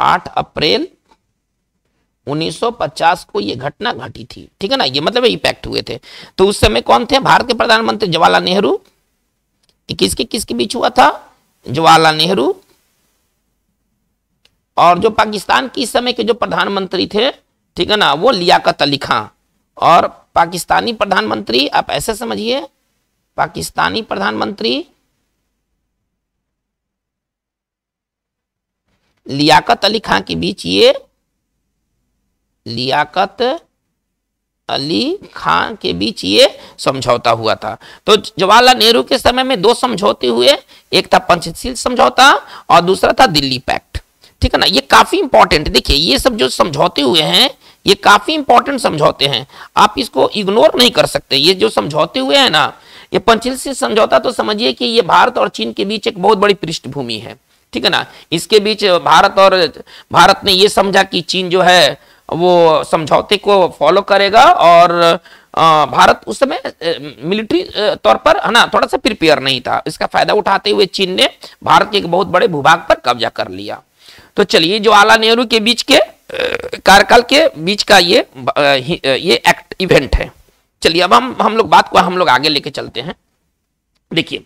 आठ अप्रैल 1950 को ये घटना घटी थी ठीक है ना ये मतलब इंपैक्ट हुए थे तो उस समय कौन थे भारत के प्रधानमंत्री जवाहरलाल नेहरू किसके किसके बीच हुआ था जवाहरलाल नेहरू और जो पाकिस्तान की इस समय के जो प्रधानमंत्री थे ठीक है ना वो लियाकत अली खां और पाकिस्तानी प्रधानमंत्री आप ऐसे समझिए पाकिस्तानी प्रधानमंत्री लियाकत अली खां के बीच ये लियाकत अली खान के बीच ये समझौता हुआ था तो जवाहरलाल नेहरू के समय में दो समझौते हुए एक था पंचशील समझौता और दूसरा था दिल्ली पैक्ट ठीक है ना ये काफी इंपॉर्टेंट देखिए ये सब जो समझौते हुए हैं ये काफी इंपॉर्टेंट समझौते हैं आप इसको इग्नोर नहीं कर सकते ये जो समझौते हुए हैं ना ये पंचशील समझौता तो समझिए कि ये भारत और चीन के बीच एक बहुत बड़ी पृष्ठभूमि है ठीक है ना इसके बीच भारत और भारत ने ये समझा कि चीन जो है वो समझौते को फॉलो करेगा और भारत उस समय मिलिट्री तौर पर है ना थोड़ा सा प्रिपेयर नहीं था इसका फायदा उठाते हुए चीन ने भारत के एक बहुत बड़े भूभाग पर कब्जा कर लिया तो चलिए जो आला नेहरू के बीच के कार्यकाल के बीच का ये ये एक्ट इवेंट है चलिए अब हम हम लोग बात को हम लोग आगे लेके चलते हैं देखिए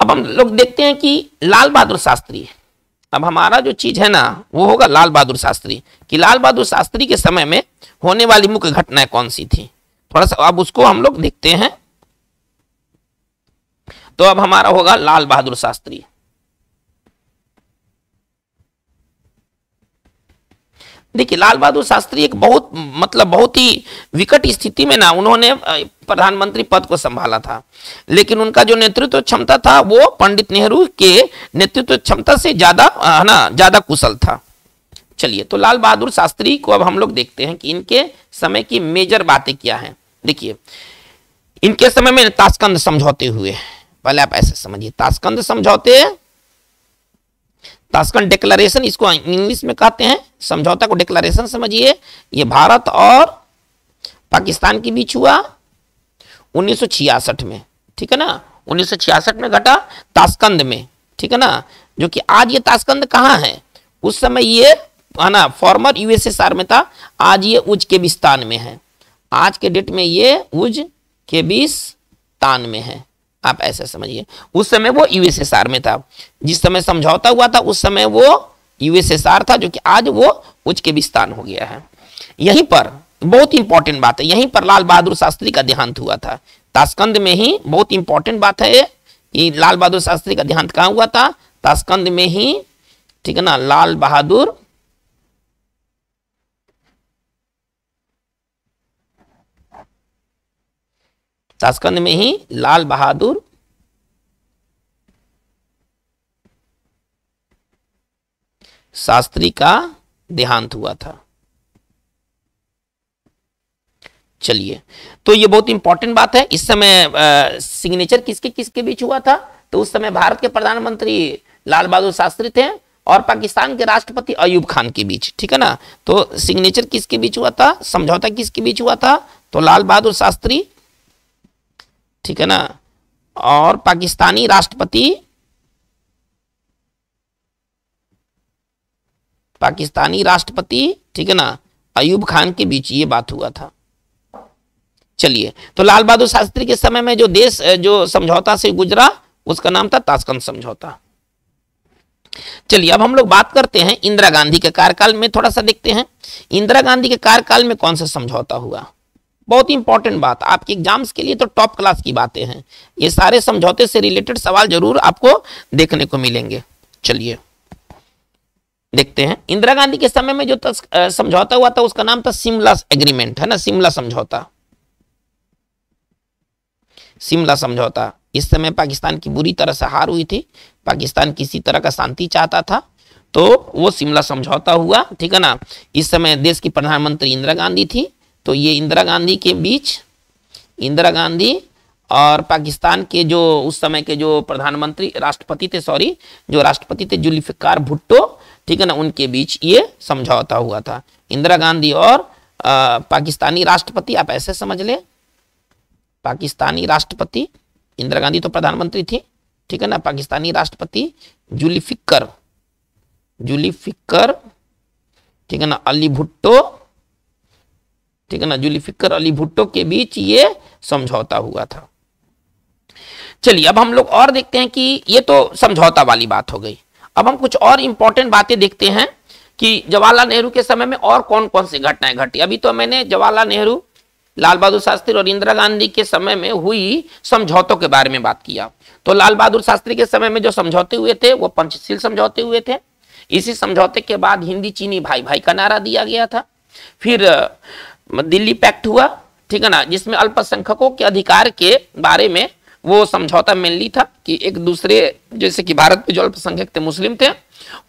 अब हम लोग देखते हैं कि लाल बहादुर शास्त्री अब हमारा जो चीज है ना वो होगा लाल बहादुर शास्त्री कि लाल बहादुर शास्त्री के समय में होने वाली मुख्य घटनाएं कौन सी थी थोड़ा सा अब उसको हम लोग देखते हैं तो अब हमारा होगा लाल बहादुर शास्त्री देखिए लाल बहादुर शास्त्री एक बहुत मतलब बहुत ही विकट स्थिति में ना उन्होंने प्रधानमंत्री पद को संभाला था लेकिन उनका जो नेतृत्व क्षमता था वो पंडित नेहरू के नेतृत्व क्षमता से ज्यादा है ना ज्यादा कुशल था चलिए तो लाल बहादुर शास्त्री को अब हम लोग देखते हैं कि इनके समय की मेजर बातें क्या है देखिए इनके समय में ताशकंद समझौते हुए पहले आप ऐसे समझिए ताशकंद समझौते ताशकंद डिक्लेरेशन इसको इंग्लिश में कहते हैं समझौता को डिक्लेरेशन समझिए ये भारत और पाकिस्तान के बीच हुआ 1966 में ठीक है ना 1966 में घटा ताशकंद में ठीक है ना जो कि आज ये ताशकंद कहाँ है उस समय ये है ना फॉर्मर यूएसएसआर में था आज ये उज्बेकिस्तान में है आज के डेट में ये उज के बीस तान में है आप ऐसे समझिए उस समय वो यूएसएसआर में था जिस समय समझौता हुआ था उस समय वो यूएसएसआर था जो कि आज वो उज्बेकिस्तान हो गया है यहीं पर बहुत इंपॉर्टेंट बात है यहीं पर लाल बहादुर शास्त्री का देहांत हुआ था ताशकंद में ही बहुत इंपॉर्टेंट बात है कि लाल बहादुर शास्त्री का देहांत कहाँ हुआ था ताशकंद में ही ठीक है ना लाल बहादुर ताशकंद में ही लाल बहादुर शास्त्री का देहांत हुआ था चलिए तो ये बहुत इंपॉर्टेंट बात है इस समय सिग्नेचर किसके किसके बीच हुआ था तो उस समय भारत के प्रधानमंत्री लाल बहादुर शास्त्री थे और पाकिस्तान के राष्ट्रपति अयूब खान के बीच ठीक है ना तो सिग्नेचर किसके बीच हुआ था समझौता किसके बीच हुआ था तो लाल बहादुर शास्त्री ठीक है ना और पाकिस्तानी राष्ट्रपति पाकिस्तानी राष्ट्रपति ठीक है ना अयूब खान के बीच ये बात हुआ था चलिए तो लाल बहादुर शास्त्री के समय में जो देश जो समझौता से गुजरा उसका नाम था ताशकंद समझौता चलिए अब हम लोग बात करते हैं इंदिरा गांधी के कार्यकाल में थोड़ा सा देखते हैं इंदिरा गांधी के कार्यकाल में कौन सा समझौता हुआ बहुत ही इंपॉर्टेंट बात आपके एग्जाम्स के लिए तो टॉप क्लास की बातें हैं ये सारे समझौते से रिलेटेड सवाल जरूर आपको देखने को मिलेंगे चलिए देखते हैं इंदिरा गांधी के समय में जो समझौता हुआ था उसका नाम था शिमला एग्रीमेंट है ना शिमला समझौता शिमला समझौता इस समय पाकिस्तान की बुरी तरह से हार हुई थी पाकिस्तान किसी तरह का शांति चाहता था तो वो शिमला समझौता हुआ ठीक है ना इस समय देश की प्रधानमंत्री इंदिरा गांधी थी तो ये इंदिरा गांधी के बीच इंदिरा गांधी और पाकिस्तान के जो उस समय के जो प्रधानमंत्री राष्ट्रपति थे सॉरी जो राष्ट्रपति थे जुल्फिकार भुट्टो ठीक है ना उनके बीच ये समझौता हुआ था इंदिरा गांधी और आ, पाकिस्तानी राष्ट्रपति आप ऐसे समझ लें पाकिस्तानी राष्ट्रपति इंदिरा गांधी तो प्रधानमंत्री थी ठीक है ना पाकिस्तानी राष्ट्रपति जुलिफिकर जुलिफिकर ठीक है ना अली भुट्टो ठीक है ना जुलिफिकर अली भुट्टो के बीच ये समझौता हुआ था चलिए अब हम लोग और देखते हैं कि ये तो समझौता वाली बात हो गई अब हम कुछ और इंपॉर्टेंट बातें देखते हैं कि जवाहरलाल नेहरू के समय में और कौन कौन सी घटनाएं घटी अभी तो मैंने जवाहरलाल नेहरू लाल बहादुर शास्त्री और इंदिरा गांधी के समय में हुई समझौतों के बारे में बात किया तो लाल बहादुर शास्त्री के समय में जो समझौते हुए थे वो पंचशील समझौते हुए थे इसी समझौते के बाद हिंदी चीनी भाई भाई का नारा दिया गया था फिर दिल्ली पैक्ट हुआ ठीक है ना जिसमें अल्पसंख्यकों के अधिकार के बारे में वो समझौता मेनली था कि एक दूसरे जैसे कि भारत में जो अल्पसंख्यक थे मुस्लिम थे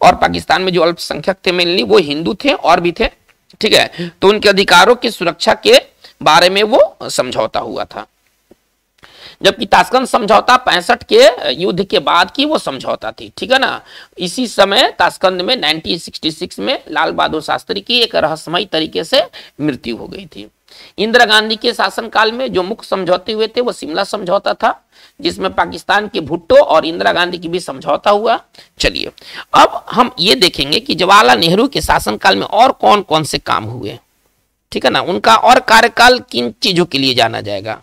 और पाकिस्तान में जो अल्पसंख्यक थे मेनली वो हिंदू थे और भी थे ठीक है तो उनके अधिकारों की सुरक्षा के बारे में वो समझौता हुआ था जबकि ताशकंद समझौता पैंसठ के युद्ध के बाद की वो समझौता थी ठीक है ना इसी समय ताशकंद में 1966 में लाल बहादुर शास्त्री की एक रहस्यमय तरीके से मृत्यु हो गई थी इंदिरा गांधी के शासनकाल में जो मुख्य समझौते हुए थे वो शिमला समझौता था जिसमें पाकिस्तान के भुट्टो और इंदिरा गांधी के बीच समझौता हुआ चलिए अब हम ये देखेंगे कि जवाहरलाल नेहरू के शासनकाल में और कौन कौन से काम हुए ठीक है ना उनका और कार्यकाल किन चीजों के लिए जाना जाएगा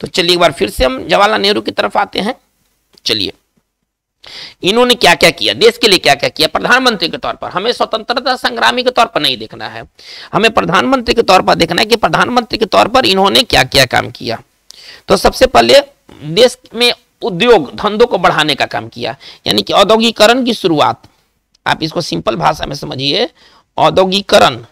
तो चलिए एक बार फिर से हम जवाहरलाल नेहरू की तरफ आते हैं चलिए इन्होंने क्या क्या किया देश के लिए क्या क्या किया प्रधानमंत्री के तौर पर हमें स्वतंत्रता संग्रामी के तौर पर नहीं देखना है हमें प्रधानमंत्री के तौर पर देखना है कि प्रधानमंत्री के तौर पर इन्होंने क्या क्या काम किया तो सबसे पहले देश में उद्योग धंधों को बढ़ाने का काम किया यानी कि औद्योगिकरण की शुरुआत आप इसको सिंपल भाषा में समझिए औद्योगिकरण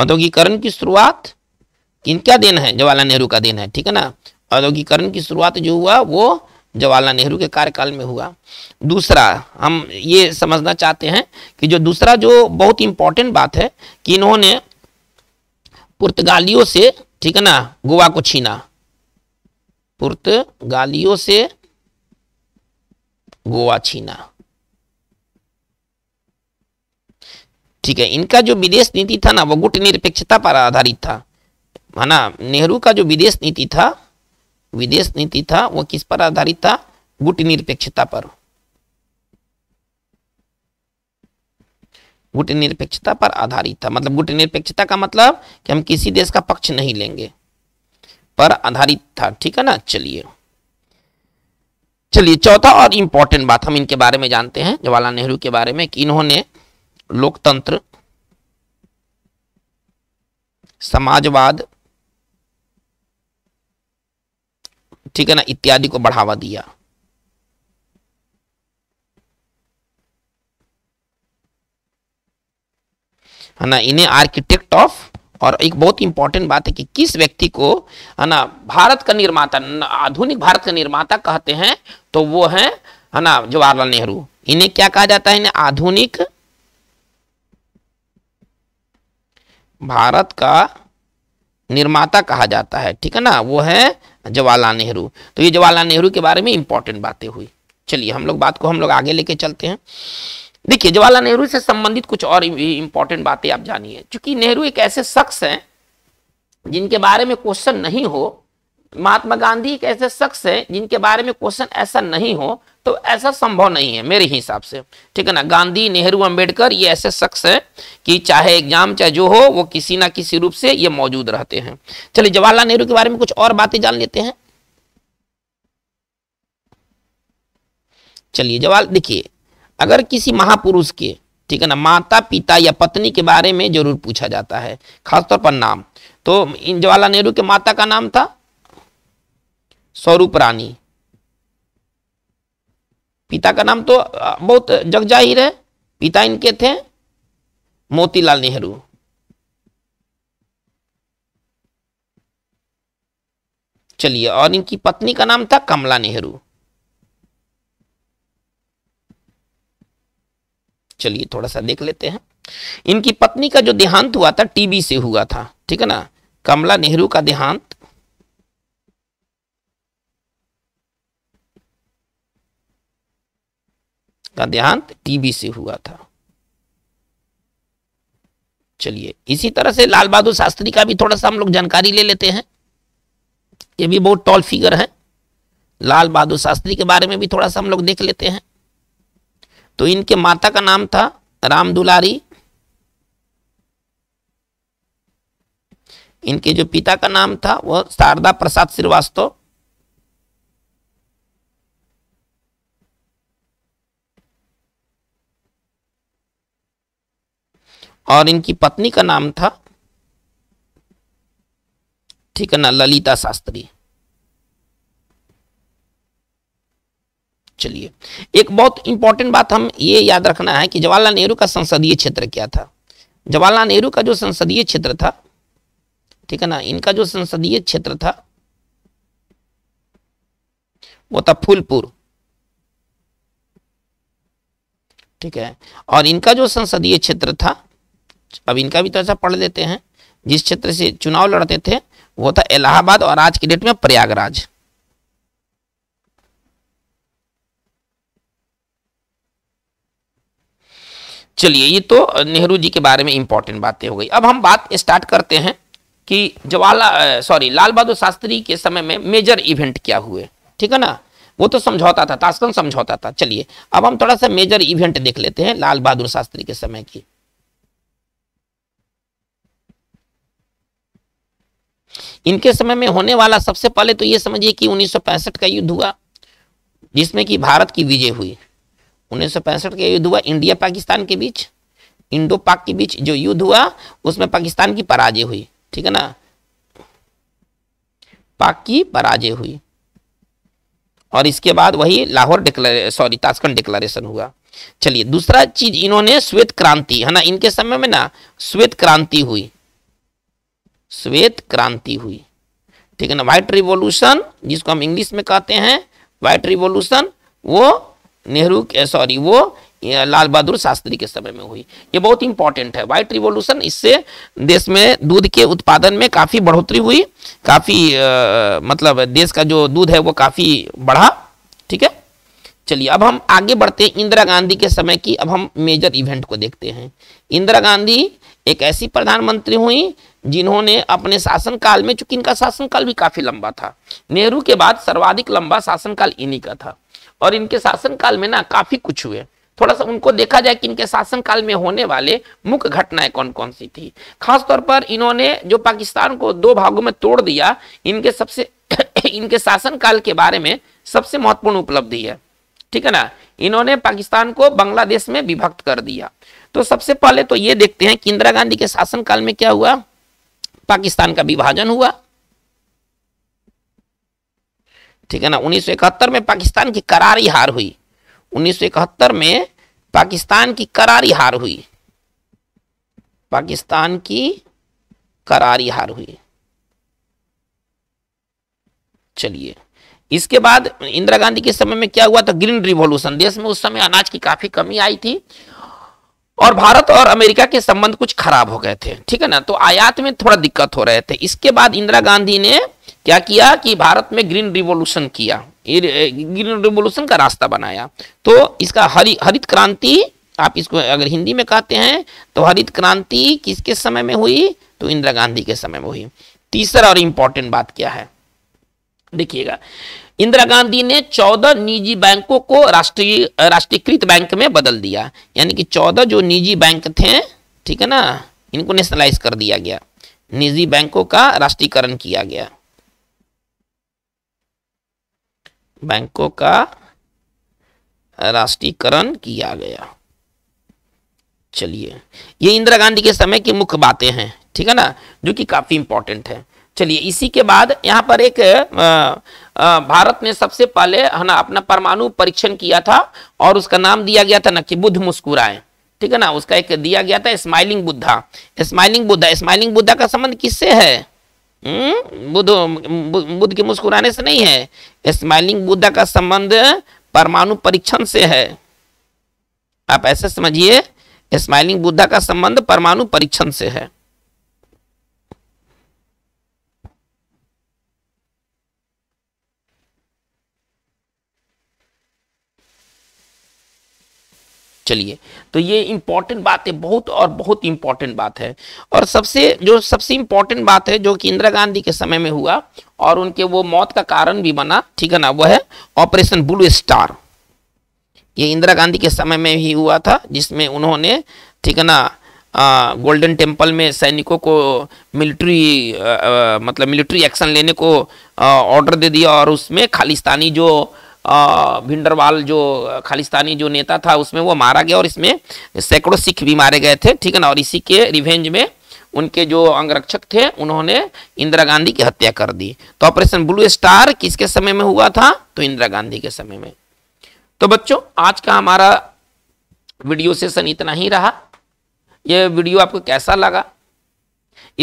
औद्योगिकरण की शुरुआत किनका दिन है जवाहरलाल नेहरू का दिन है ठीक है ना औद्योगिकरण की शुरुआत जो हुआ वो जवाहरलाल नेहरू के कार्यकाल में हुआ दूसरा हम ये समझना चाहते हैं कि जो दूसरा जो बहुत इंपॉर्टेंट बात है कि इन्होंने पुर्तगालियों से ठीक है ना गोवा को छीना पुर्तगालियों से गोवा छीना ठीक है इनका जो विदेश नीति था ना वो गुट निरपेक्षता पर आधारित था माना नेहरू का जो विदेश नीति था विदेश नीति था वो किस पर आधारित था गुट निरपेक्षता पर गुट निरपेक्षता पर आधारित था मतलब गुट निरपेक्षता का मतलब कि हम किसी देश का पक्ष नहीं लेंगे पर आधारित था ठीक है ना चलिए चलिए चौथा और इम्पोर्टेंट बात हम इनके बारे में जानते हैं जवाहरलाल नेहरू के बारे में कि इन्होंने लोकतंत्र समाजवाद ठीक है ना इत्यादि को बढ़ावा दिया है ना इन्हें आर्किटेक्ट ऑफ और एक बहुत इंपॉर्टेंट बात है कि किस व्यक्ति को है ना भारत का निर्माता आधुनिक भारत का निर्माता कहते हैं तो वो है है ना जवाहरलाल नेहरू इन्हें क्या कहा जाता है इन्हें आधुनिक भारत का निर्माता कहा जाता है ठीक है ना वो है जवाहरलाल नेहरू तो ये जवाहरलाल नेहरू के बारे में इंपॉर्टेंट बातें हुई चलिए हम लोग बात को हम लोग आगे लेके चलते हैं देखिए जवाहरलाल नेहरू से संबंधित कुछ और इंपॉर्टेंट बातें आप जानिए चूंकि नेहरू एक ऐसे शख्स हैं जिनके बारे में क्वेश्चन नहीं हो महात्मा गांधी एक ऐसे शख्स हैं जिनके बारे में क्वेश्चन ऐसा नहीं हो तो ऐसा संभव नहीं है मेरे हिसाब से ठीक है ना गांधी नेहरू अंबेडकर ये ऐसे शख्स हैं कि चाहे एग्जाम चाहे जो हो वो किसी ना किसी रूप से ये मौजूद रहते हैं चलिए जवाहरलाल नेहरू के बारे में कुछ और बातें जान लेते हैं चलिए जवाब देखिए अगर किसी महापुरुष के ठीक है ना माता पिता या पत्नी के बारे में जरूर पूछा जाता है खासतौर पर नाम तो इन जवाहरलाल नेहरू के माता का नाम था स्वरूप रानी पिता का नाम तो बहुत जग जाहिर है पिता इनके थे मोतीलाल नेहरू चलिए और इनकी पत्नी का नाम था कमला नेहरू चलिए थोड़ा सा देख लेते हैं इनकी पत्नी का जो देहांत हुआ था टीबी से हुआ था ठीक है ना कमला नेहरू का देहांत का देहांत टीबी से हुआ था चलिए इसी तरह से लाल बहादुर शास्त्री का भी थोड़ा सा हम लोग जानकारी ले लेते हैं ये भी बहुत टॉल फिगर है लाल बहादुर शास्त्री के बारे में भी थोड़ा सा हम लोग देख लेते हैं तो इनके माता का नाम था राम दुलारी इनके जो पिता का नाम था वह शारदा प्रसाद श्रीवास्तव और इनकी पत्नी का नाम था ठीक है ना ललिता शास्त्री चलिए एक बहुत इंपॉर्टेंट बात हम ये याद रखना है कि जवाहरलाल नेहरू का संसदीय क्षेत्र क्या था जवाहरलाल नेहरू का जो संसदीय क्षेत्र था ठीक है ना इनका जो संसदीय क्षेत्र था वो था फूलपुर ठीक है और इनका जो संसदीय क्षेत्र था अब इनका भी थोड़ा तो सा पढ़ लेते हैं जिस क्षेत्र से चुनाव लड़ते थे वो था इलाहाबाद और आज की डेट में प्रयागराज चलिए ये तो नेहरू जी के बारे में इंपॉर्टेंट बातें हो गई अब हम बात स्टार्ट करते हैं कि जवाहरलाल सॉरी लाल बहादुर शास्त्री के समय में मेजर इवेंट क्या हुए ठीक है ना वो तो समझौता था ताशकंद समझौता था चलिए अब हम थोड़ा सा मेजर इवेंट देख लेते हैं लाल बहादुर शास्त्री के समय की इनके समय में होने वाला सबसे पहले तो ये समझिए कि उन्नीस का युद्ध हुआ जिसमें कि भारत की विजय हुई उन्नीस का युद्ध हुआ इंडिया पाकिस्तान के बीच इंडो पाक के बीच जो युद्ध हुआ उसमें पाकिस्तान की पराजय हुई ठीक है ना पाक की पराजय हुई और इसके बाद वही Lahore declare sorry Tashkent declaration हुआ चलिए दूसरा चीज इन्होंने श्वेत क्रांति है ना इनके समय में ना श्वेत क्रांति हुई श्वेत क्रांति हुई ठीक है ना वाइट रिवॉल्यूशन जिसको हम इंग्लिश में कहते हैं व्हाइट रिवॉल्यूशन वो नेहरू सॉरी वो लाल बहादुर शास्त्री के समय में हुई ये बहुत इंपॉर्टेंट है व्हाइट रिवॉल्यूशन इससे देश में दूध के उत्पादन में काफ़ी बढ़ोतरी हुई काफ़ी मतलब देश का जो दूध है वो काफ़ी बढ़ा ठीक है चलिए अब हम आगे बढ़ते हैं इंदिरा गांधी के समय की अब हम मेजर इवेंट को देखते हैं इंदिरा गांधी एक ऐसी प्रधानमंत्री हुई जिन्होंने अपने शासनकाल में चूंकि इनका शासनकाल भी काफी लंबा था नेहरू के बाद सर्वाधिक लंबा शासनकाल इन्हीं का था और इनके शासनकाल में ना काफी कुछ हुए थोड़ा सा उनको देखा जाए कि इनके शासनकाल में होने वाले मुख्य घटनाएं कौन कौन सी थी खासतौर पर इन्होंने जो पाकिस्तान को दो भागों में तोड़ दिया इनके सबसे इनके शासनकाल के बारे में सबसे महत्वपूर्ण उपलब्धि है ठीक है ना इन्होंने पाकिस्तान को बांग्लादेश में विभक्त कर दिया तो सबसे पहले तो ये देखते हैं कि इंदिरा गांधी के शासनकाल में क्या हुआ पाकिस्तान का विभाजन हुआ ठीक है ना 1971 में पाकिस्तान की करारी हार हुई 1971 में पाकिस्तान की करारी हार हुई पाकिस्तान की करारी हार हुई चलिए इसके बाद इंदिरा गांधी के समय में क्या हुआ था ग्रीन रिवॉल्यूशन देश में उस समय अनाज की काफी कमी आई थी और भारत और अमेरिका के संबंध कुछ खराब हो गए थे ठीक है ना तो आयात में थोड़ा दिक्कत हो रहे थे इसके बाद इंदिरा गांधी ने क्या किया कि भारत में ग्रीन रिवोल्यूशन किया ग्रीन रिवोल्यूशन का रास्ता बनाया तो इसका हरि हरित क्रांति आप इसको अगर हिंदी में कहते हैं तो हरित क्रांति किसके समय में हुई तो इंदिरा गांधी के समय में हुई तीसरा और इंपॉर्टेंट बात क्या है देखिएगा इंदिरा गांधी ने 14 निजी बैंकों को राष्ट्रीय राष्ट्रीयकृत बैंक में बदल दिया यानी कि 14 जो निजी बैंक थे ठीक है ना इनको नेशनलाइज कर दिया गया निजी बैंकों का राष्ट्रीयकरण किया गया बैंकों का राष्ट्रीयकरण किया गया चलिए ये इंदिरा गांधी के समय की मुख्य बातें हैं ठीक है ना जो कि काफ़ी इंपॉर्टेंट है चलिए इसी के बाद यहां पर एक भारत ने सबसे पहले है ना अपना परमाणु परीक्षण किया था और उसका नाम दिया गया था ना कि बुद्ध मुस्कुराए ठीक है ना उसका एक दिया गया था smiling Buddha smiling Buddha smiling Buddha का संबंध किससे है हम्म, बुद्ध बुद्ध के मुस्कुराने से नहीं है स्माइलिंग बुद्धा का संबंध परमाणु परीक्षण से है आप ऐसे समझिए स्माइलिंग बुद्धा का संबंध परमाणु परीक्षण से है चलिए तो ये इम्पॉर्टेंट बात है बहुत और बहुत इम्पॉर्टेंट बात है और सबसे जो सबसे इम्पॉर्टेंट बात है जो कि इंदिरा गांधी के समय में हुआ और उनके वो मौत का कारण भी बना ठीक है ना वो है ऑपरेशन ब्लू स्टार ये इंदिरा गांधी के समय में ही हुआ था जिसमें उन्होंने ठीक है ना गोल्डन टेम्पल में सैनिकों को मिलिट्री मतलब मिलिट्री एक्शन लेने को ऑर्डर दे दिया और उसमें खालिस्तानी जो भिंडरवाल जो खालिस्तानी जो नेता था उसमें वो मारा गया और इसमें सैकड़ों सिख भी मारे गए थे ठीक है ना और इसी के रिवेंज में उनके जो अंगरक्षक थे उन्होंने इंदिरा गांधी की हत्या कर दी तो ऑपरेशन ब्लू स्टार किसके समय में हुआ था तो इंदिरा गांधी के समय में तो बच्चों आज का हमारा वीडियो सेशन इतना ही रहा यह वीडियो आपको कैसा लगा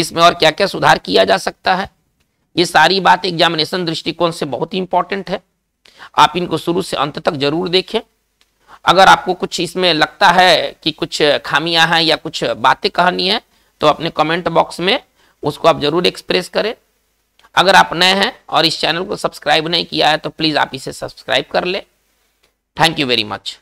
इसमें और क्या क्या सुधार किया जा सकता है ये सारी बात एग्जामिनेशन दृष्टिकोण से बहुत ही इंपॉर्टेंट है आप इनको शुरू से अंत तक जरूर देखें अगर आपको कुछ इसमें लगता है कि कुछ खामियां हैं या कुछ बातें कहानी है तो अपने कमेंट बॉक्स में उसको आप जरूर एक्सप्रेस करें अगर आप नए हैं और इस चैनल को सब्सक्राइब नहीं किया है तो प्लीज़ आप इसे सब्सक्राइब कर ले थैंक यू वेरी मच